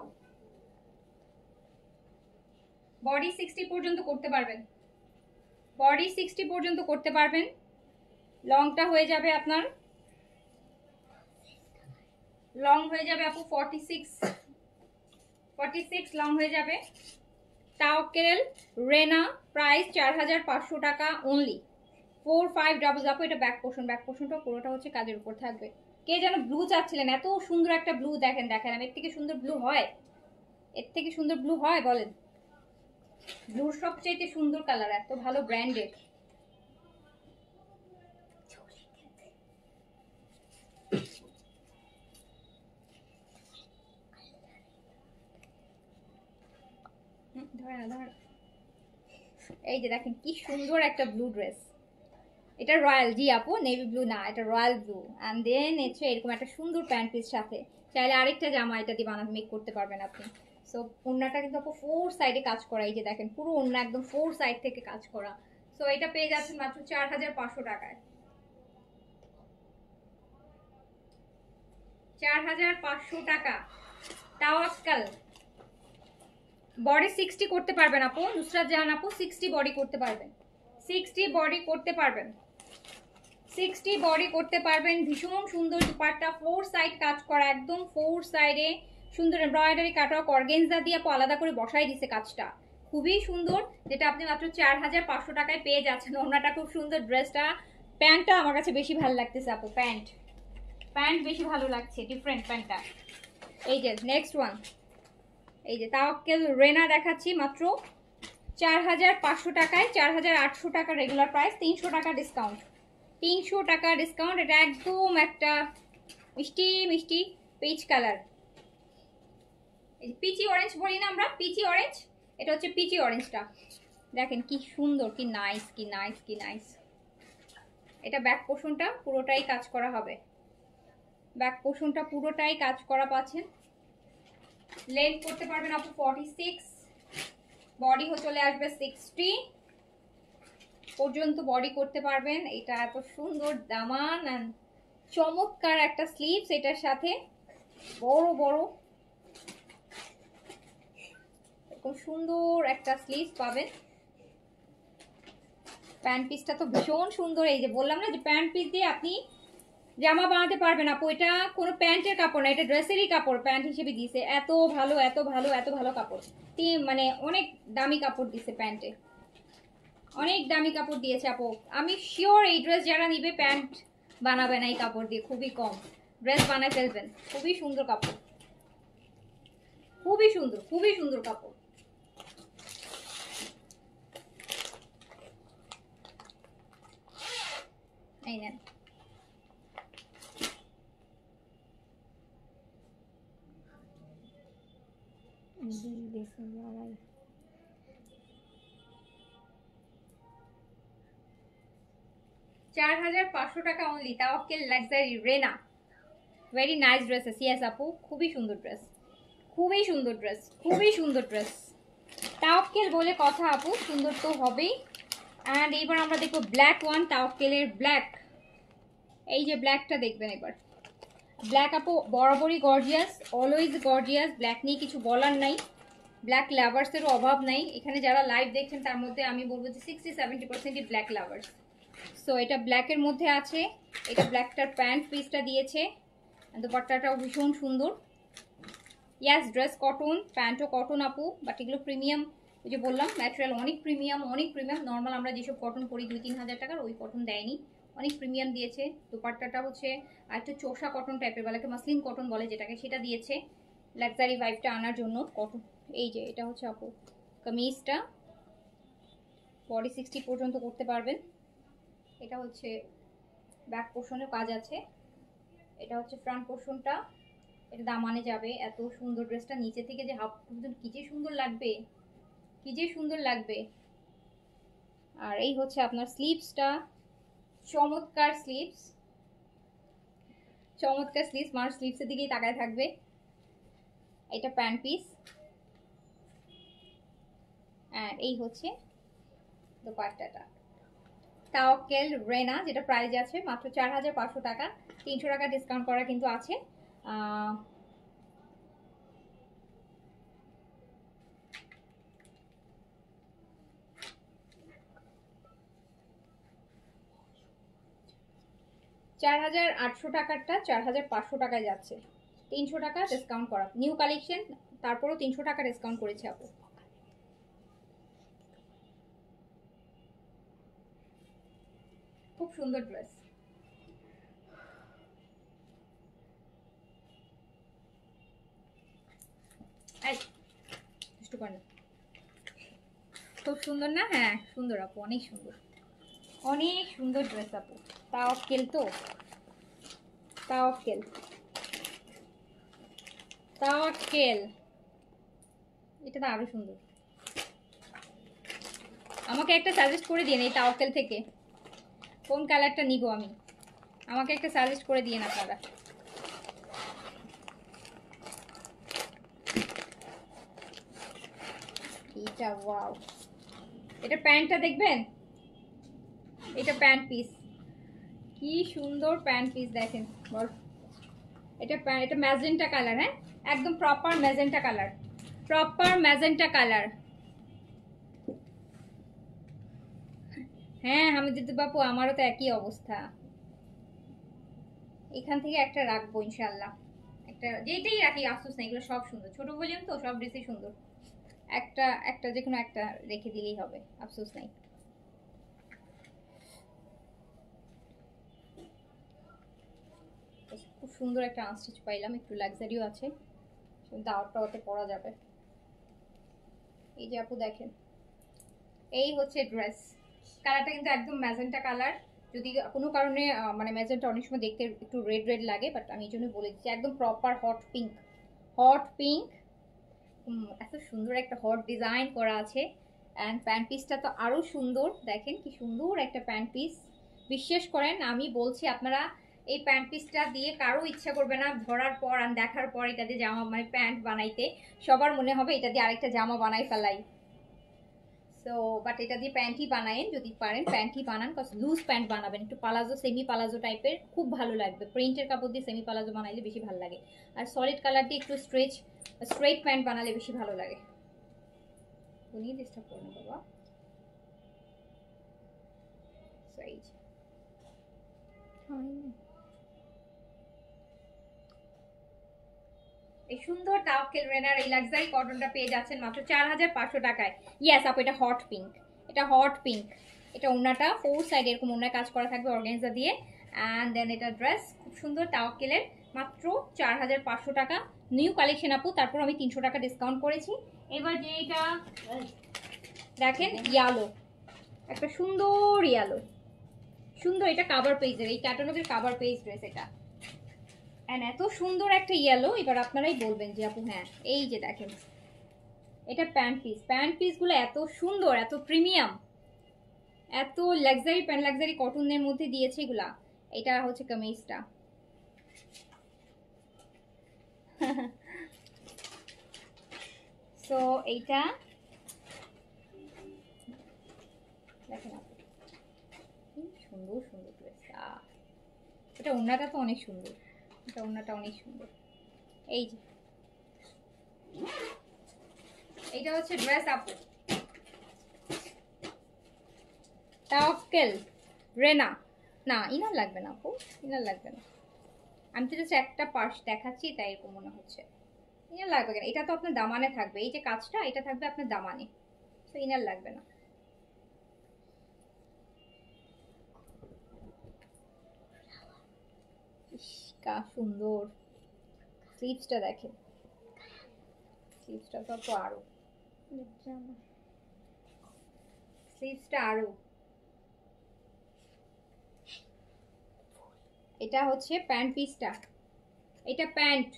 বডি সিক্সটি পর্যন্ত করতে পারবেন বডি সিক্সটি পর্যন্ত করতে পারবেন লংটা হয়ে যাবে আপনার লং হয়ে যাবে আপু forty six forty six long হয়ে যাবে টাওকেল রেনা প্রাইস চার হাজার পাঁচশো টাকা অনলি ফোর ফাইভ ডাবল আপু এটা ব্যাক পোর্শন ব্যাক পোর্শনটা পুরোটা হচ্ছে কাজের উপর থাকবে কে যেন ব্লু চাচ্ছিলেন এত সুন্দর একটা ব্লু দেখেন দেখেন এর থেকে সুন্দর ব্লু হয় এর থেকে সুন্দর ব্লু হয় বলেন ব্লু সবচেয়ে সুন্দর কালার এত ভালো ব্র্যান্ডেড এই যে দেখেন কি সুন্দর একটা ব্লু ড্রেস এটা রয়্যাল জি আপু নেভি ব্লু না এটা রয়্যাল ব্লু অ্যান্ড দেন এরকম একটা সুন্দর প্যান্ট পিস সাথে চাইলে আরেকটা জামা এটা দিয়ে বানাতে মেক করতে পারবেন আপনি সো ওড়নাটা কিন্তু আপনার ফোর সাইডে কাজ করা এই যে দেখেন পুরো ওড়না একদম ফোর সাইড থেকে কাজ করা সো এটা পেয়ে যাচ্ছেন মাত্র চার হাজার পাঁচশো টাকায় চার হাজার পাঁচশো টাকা তাও আজকাল বডি সিক্সটি করতে পারবেন আপু নুসরাত জাহান আপু সিক্সটি বডি করতে পারবেন সিক্সটি বডি করতে পারবেন সিক্সটি বডি করতে পারবেন ভীষণ সুন্দর দুপারটা ফোর সাইড কাজ করা একদম ফোর সাইডে সুন্দর এমব্রয়ডারি কাটওয়ার্ক অর্গেনজা দিয়ে আপু আলাদা করে বসাই দিছে কাজটা খুবই সুন্দর যেটা আপনি মাত্র চার হাজার পাঁচশো টাকায় পেয়ে যাচ্ছেন ওনাটা খুব সুন্দর ড্রেসটা প্যান্টটা আমার কাছে বেশি ভালো লাগতেছে আপু প্যান্ট প্যান্ট বেশি ভালো লাগছে ডিফারেন্ট প্যান্টটা এই যে নেক্সট ওয়ান এই যে তাওয়াক্কেল রেনা দেখাচ্ছি মাত্র চার হাজার পাঁচশো টাকায় চার হাজার আটশো টাকা রেগুলার প্রাইস তিনশো টাকা ডিসকাউন্ট তিনশো টাকা ডিসকাউন্ট এটা একদম একটা মিষ্টি মিষ্টি পেইচ কালার পিচি অরেঞ্জ বলি না আমরা পিচি অরেঞ্জ এটা হচ্ছে পিচি অরেঞ্জটা দেখেন কি সুন্দর কি নাইস কি নাইস কি নাইস এটা ব্যাক পোষণটা পুরোটাই কাজ করা হবে ব্যাক পোষণটা পুরোটাই কাজ করা পাচ্ছেন লেন্থ করতে পারবেন আপু ফর্টি সিক্স বডি চলে আসবে সিক্সটি পর্যন্ত বডি করতে পারবেন এটা এত সুন্দর দামান চমৎকার একটা স্লিভস এটার সাথে বড় বড় এরকম সুন্দর একটা স্লিভ পাবেন প্যান্ট পিসটা তো ভীষণ সুন্দর এই যে বললাম না যে প্যান্ট পিস দিয়ে আপনি জামা বানাতে পারবেন আপু এটা কোনো প্যান্টের কাপড় না এটা ড্রেসেরই কাপড় প্যান্ট হিসেবে দিয়েছে এত ভালো এত ভালো এত ভালো কাপড় মানে অনেক দামি কাপড় দিছে প্যান্টে অনেক দামি কাপড় দিয়েছে আপু আমি শিওর এই ড্রেস যারা নিবে প্যান্ট বানাবে না এই কাপড় দিয়ে খুবই কম ড্রেস বানায় ফেলবেন খুবই সুন্দর কাপড় খুবই সুন্দর খুবই সুন্দর কাপড় এই নেন দুই বেসন লড়াই চার হাজার পাঁচশো টাকা অনলি তাও অক্কেল লাক্সারি রেনা ভেরি নাইস ড্রেস সিয়াস আপু খুবই সুন্দর ড্রেস খুবই সুন্দর ড্রেস খুবই সুন্দর ড্রেস তাওকেল বলে কথা আপু সুন্দর তো হবেই অ্যান্ড এইবার আমরা দেখবো ব্ল্যাক ওয়ান তাওকেলের ব্ল্যাক এই যে ব্ল্যাকটা দেখবেন এবার ব্ল্যাক আপু বরাবরই গর্জিয়াস অলওয়েজ গর্জিয়াস ব্ল্যাক নিয়ে কিছু বলার নাই ব্ল্যাক লাভার্সেরও অভাব নাই এখানে যারা লাইভ দেখছেন তার মধ্যে আমি বলবো যে সিক্সটি সেভেন্টি পার্সেন্টই ব্ল্যাক লাভার্স সো এটা ব্ল্যাকের মধ্যে আছে এটা ব্ল্যাকটার প্যান্ট পিসটা দিয়েছে দোপাট্টাটাও ভীষণ সুন্দর ইয়াস ড্রেস কটন প্যান্টও কটন আপু বাট এগুলো প্রিমিয়াম ওই যে বললাম ম্যাটেরিয়াল অনেক প্রিমিয়াম অনেক প্রিমিয়াম নর্মাল আমরা যেসব কটন পরি দুই তিন হাজার টাকার ওই কটন দেয়নি অনেক প্রিমিয়াম দিয়েছে দোপাট্টাটা হচ্ছে আর একটা চোষা কটন টাইপের বেলাকে মাসলিন কটন বলে যেটাকে সেটা দিয়েছে লাক্সারি ভাইবটা আনার জন্য কটন এই যে এটা হচ্ছে আপু কামিজটা বডি সিক্সটি পর্যন্ত করতে পারবেন এটা হচ্ছে ব্যাক পোর্শনে কাজ আছে এটা হচ্ছে ফ্রন্ট পোর্শনটা এটা দামানে যাবে এত সুন্দর ড্রেসটা নিচে থেকে যে হাফ পর্যন্ত কী যে সুন্দর লাগবে কি যে সুন্দর লাগবে আর এই হচ্ছে আপনার স্লিভসটা চমৎকার স্লিভস চমৎকার স্লিভস মার স্লিভসের দিকেই তাকায় থাকবে এটা প্যান্ট পিস অ্যান্ড এই হচ্ছে দোপাট্টাটা তাওকেল রেনা যেটা প্রাইজ আছে মাত্র চার হাজার পাঁচশো টাকা তিনশো টাকা ডিসকাউন্ট করা কিন্তু আছে চার হাজার আটশো টাকারটা চার হাজার পাঁচশো টাকায় যাচ্ছে তিনশো টাকা ডিসকাউন্ট করা নিউ কালেকশন তারপরও তিনশো টাকা ডিসকাউন্ট করেছে আপু খুব সুন্দর ড্রেস খুব সুন্দর না হ্যাঁ সুন্দর আপু অনেক সুন্দর অনেক সুন্দর ড্রেস আপু তাও অক্কেল তো তা অক্কেল তা এটা তো আরও সুন্দর আমাকে একটা সাজেস্ট করে দিন এই তাওকেল থেকে কোন কালারটা নিব আমি আমাকে একটা সাজেস্ট করে দিন আপনারা এটা ওয়াও এটা প্যান্টটা দেখবেন এটা প্যান্ট পিস কি সুন্দর প্যান্ট পিস দেখেন বল এটা এটা ম্যাজেন্টা কালার হ্যাঁ একদম proper magenta colour proper magenta colour হ্যাঁ হামিদুদ্দু বাপু আমারও তো একই অবস্থা এখান থেকে একটা রাখবো ইনশাল্লাহ একটা যেটাই রাখি আফসোস নেই এগুলো সব সুন্দর ছোট ভলিউম তো সব ড্রেসই সুন্দর একটা একটা যে কোনো একটা রেখে দিলেই হবে আফসোস নাই খুব সুন্দর একটা আনস্টিচ পাইলাম একটু লাক্সারিও আছে দাওয়ারটা ওতে পরা যাবে এই যে আপু দেখেন এই হচ্ছে ড্রেস কালারটা কিন্তু একদম ম্যাজেন্টা কালার যদি কোনো কারণে মানে ম্যাজেন্টা অনেক সময় দেখতে একটু রেড রেড লাগে বাট আমি এই জন্য বলে দিচ্ছি একদম proper hot pink hot pink এত সুন্দর একটা হট ডিজাইন করা আছে অ্যান্ড প্যান্ট পিসটা তো আরও সুন্দর দেখেন কি সুন্দর একটা প্যান্ট পিস বিশ্বাস করেন আমি বলছি আপনারা এই প্যান্ট পিসটা দিয়ে কারো ইচ্ছা করবে না ধরার পর আর দেখার পর এটা দিয়ে জামা মানে প্যান্ট বানাইতে সবার মনে হবে এটা দিয়ে আরেকটা জামা বানাই ফেলাই সো বাট এটা দিয়ে প্যান্টই বানায়েন যদি পারেন প্যান্টই বানান কজ লুজ প্যান্ট বানাবেন একটু পালাজো সেমি পালাজো টাইপের খুব ভালো লাগবে প্রিন্টের কাপড় দিয়ে সেমি পালাজো বানাইলে বেশি ভালো লাগে আর সলিড কালার দিয়ে একটু স্ট্রেচ স্ট্রেট প্যান্ট বানালে বেশি ভালো লাগে উনি ডিস্টার্ব বাবা এই সুন্দর তাওয়াক্কেল রেনার এই লাক্সারি কটনটা পেয়ে যাচ্ছেন মাত্র চার হাজার পাঁচশো টাকায় ইয়াস আপু এটা হট পিঙ্ক এটা হট পিঙ্ক এটা ওনাটা ফোর সাইড এরকম ওনার কাজ করা থাকবে অর্গেন্সা দিয়ে অ্যান্ড দেন এটা ড্রেস খুব সুন্দর কেলের মাত্র চার হাজার পাঁচশো টাকা নিউ কালেকশন আপু তারপর আমি তিনশো টাকা ডিসকাউন্ট করেছি এবার যে এটা দেখেন ইয়ালো একটা সুন্দর ইয়ালো সুন্দর এটা কাভার পেজের এই ক্যাটালগের কাভার পেজ ড্রেস এটা অ্যান্ড এত সুন্দর একটা ইয়েলো এবার আপনারাই বলবেন যে আপু হ্যাঁ এই যে দেখেন এটা প্যান্ট পিস প্যান্ট পিসগুলো এত সুন্দর এত প্রিমিয়াম এত লাক্সারি প্যান্ট লাক্সারি কটনের মধ্যে দিয়েছে এগুলা এটা হচ্ছে কামিজটা সো [laughs] এইটা সুন্দর সুন্দর এটা ওনাটা তো অনেক সুন্দর এটা অনেক সুন্দর এই যে এইটা হচ্ছে ড্রেস আপ তাওকেল রেনা না ইনার লাগবে না আপু ইনার লাগবে না আমি তো জাস্ট একটা পার্স দেখাচ্ছি তাই এরকম মনে হচ্ছে ইনার লাগবে কেন এটা তো আপনার দামানে থাকবে এই যে কাজটা এটা থাকবে আপনার দামানে তো ইনার লাগবে না ইস কা সুন্দর স্লিপসটা দেখে স্লিপসটা তো আরো স্লিপসটা আরো এটা হচ্ছে প্যান্ট পিসটা এটা প্যান্ট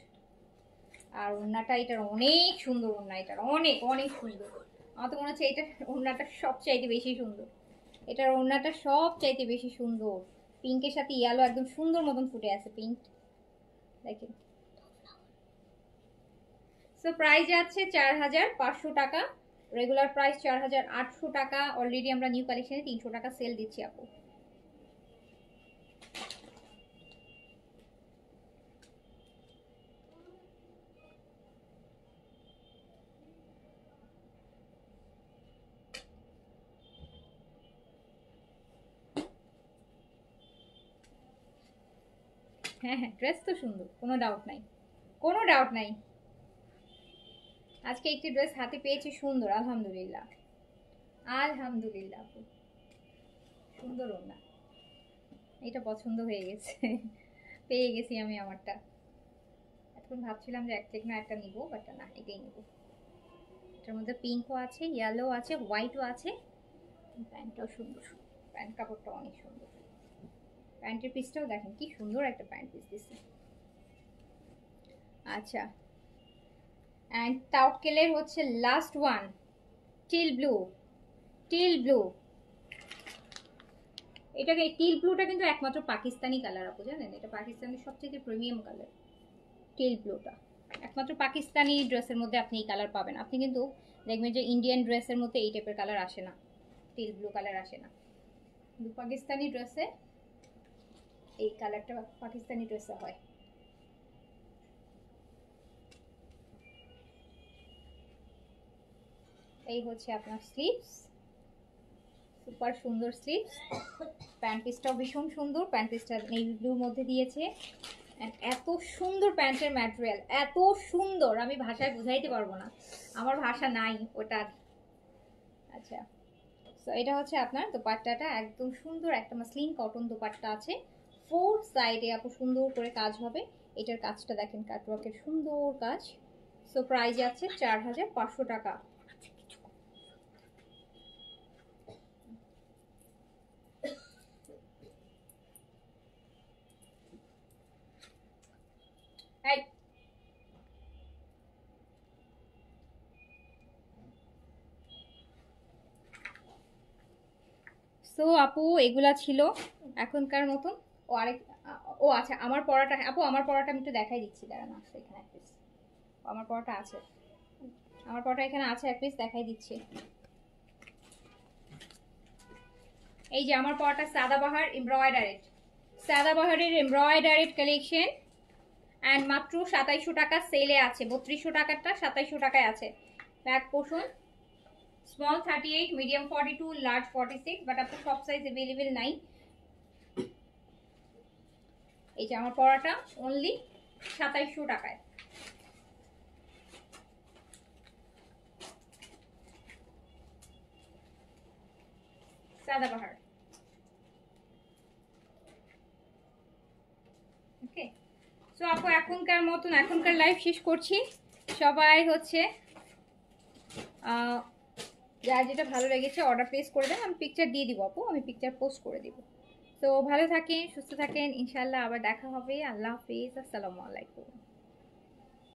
আর ওড়নাটা এটার অনেক সুন্দর ওড়না এটার অনেক অনেক সুন্দর আমার তো মনে হচ্ছে এটা ওড়নাটা সবচাইতে বেশি সুন্দর এটার ওড়নাটা সবচাইতে বেশি সুন্দর পিঙ্কের সাথে ইয়ালো একদম সুন্দর মতন ফুটে আছে পিঙ্ক দেখেন সো প্রাইস আছে চার হাজার পাঁচশো টাকা রেগুলার প্রাইস চার হাজার আটশো টাকা অলরেডি আমরা নিউ কালেকশনে তিনশো টাকা সেল দিচ্ছি আপু হ্যাঁ হ্যাঁ ড্রেস তো সুন্দর কোনো ডাউট নাই কোনো ডাউট নাই আজকে একটি ড্রেস হাতে পেয়েছি সুন্দর আলহামদুলিল্লাহ আলহামদুলিল্লাহ সুন্দর না এটা পছন্দ হয়ে গেছে পেয়ে গেছি আমি আমারটা এখন ভাবছিলাম যে এক না একটা নিবো বাট না এটাই নেবো এটার মধ্যে পিঙ্কও আছে ইয়েলো আছে হোয়াইটও আছে প্যান্টটাও সুন্দর প্যান্ট কাপড়টা অনেক সুন্দর প্যান্টের পিসটাও দেখেন কি সুন্দর একটা প্যান্ট পিস দিচ্ছে আচ্ছা অ্যান্ড তাওকেলের হচ্ছে last one teal blue teal blue এটাকে টিল ব্লুটা কিন্তু একমাত্র পাকিস্তানি কালার আপু জানেন এটা পাকিস্তানের সবচেয়ে প্রিমিয়াম কালার টিল ব্লুটা একমাত্র পাকিস্তানি ড্রেসের মধ্যে আপনি এই কালার পাবেন আপনি কিন্তু দেখবেন যে ইন্ডিয়ান ড্রেসের মধ্যে এই টাইপের কালার আসে না টিল ব্লু কালার আসে না পাকিস্তানি ড্রেসে এই কালারটা পাকিস্তানি ড্রেসে হয় এই হচ্ছে আপনার স্লিভস সুপার সুন্দর স্লিভস প্যান্ট পিসটাও ভীষণ সুন্দর প্যান্ট পিসটা নেভি ব্লুর মধ্যে দিয়েছে এত সুন্দর প্যান্টের ম্যাটেরিয়াল এত সুন্দর আমি ভাষায় বুঝাইতে পারবো না আমার ভাষা নাই ওটার আচ্ছা তো এটা হচ্ছে আপনার দোপাট্টাটা একদম সুন্দর একটা স্লিম কটন দোপাট্টা আছে ফোর সাইডে আপু সুন্দর করে কাজ হবে এটার কাজটা দেখেন কাটওয়ার্কের সুন্দর কাজ সো প্রাইজ আছে চার হাজার পাঁচশো টাকা সো আচ্ছা, আপু এগুলা ছিল এখনকার মতন ও আরেক ও আচ্ছা আমার পড়াটা আপু আমার পড়াটা আমি একটু দেখাই দিচ্ছি দাঁড়ান আসলে এখানে এক পিস আমার পড়াটা আছে আমার পড়াটা এখানে আছে এক পিস দেখাই দিচ্ছি এই যে আমার পড়াটা সাদাবাহার এমব্রয়ডারেড সাদাবাহারের এমব্রয়ডারেড কালেকশন অ্যান্ড মাত্র সাতাইশো টাকা সেলে আছে বত্রিশশো টাকারটা সাতাইশশো টাকায় আছে ব্যাগ পোষণ small thirty eight medium forty two large forty six but আপনার সব সাইজ অ্যাভেলেবেল নাই এই যে আমার পড়াটা অনলি সাতাইশশো টাকায় সাদাবাহার ওকে সো আপু এখনকার মতন এখনকার লাইভ শেষ করছি সবাই হচ্ছে যা যেটা ভালো লেগেছে অর্ডার প্লেস করে দেন আমি পিকচার দিয়ে দিব আপু আমি পিকচার পোস্ট করে দেবো তো ভালো থাকেন সুস্থ থাকেন ইনশাল্লাহ আবার দেখা হবে আল্লাহ হাফিজ আসসালামু আলাইকুম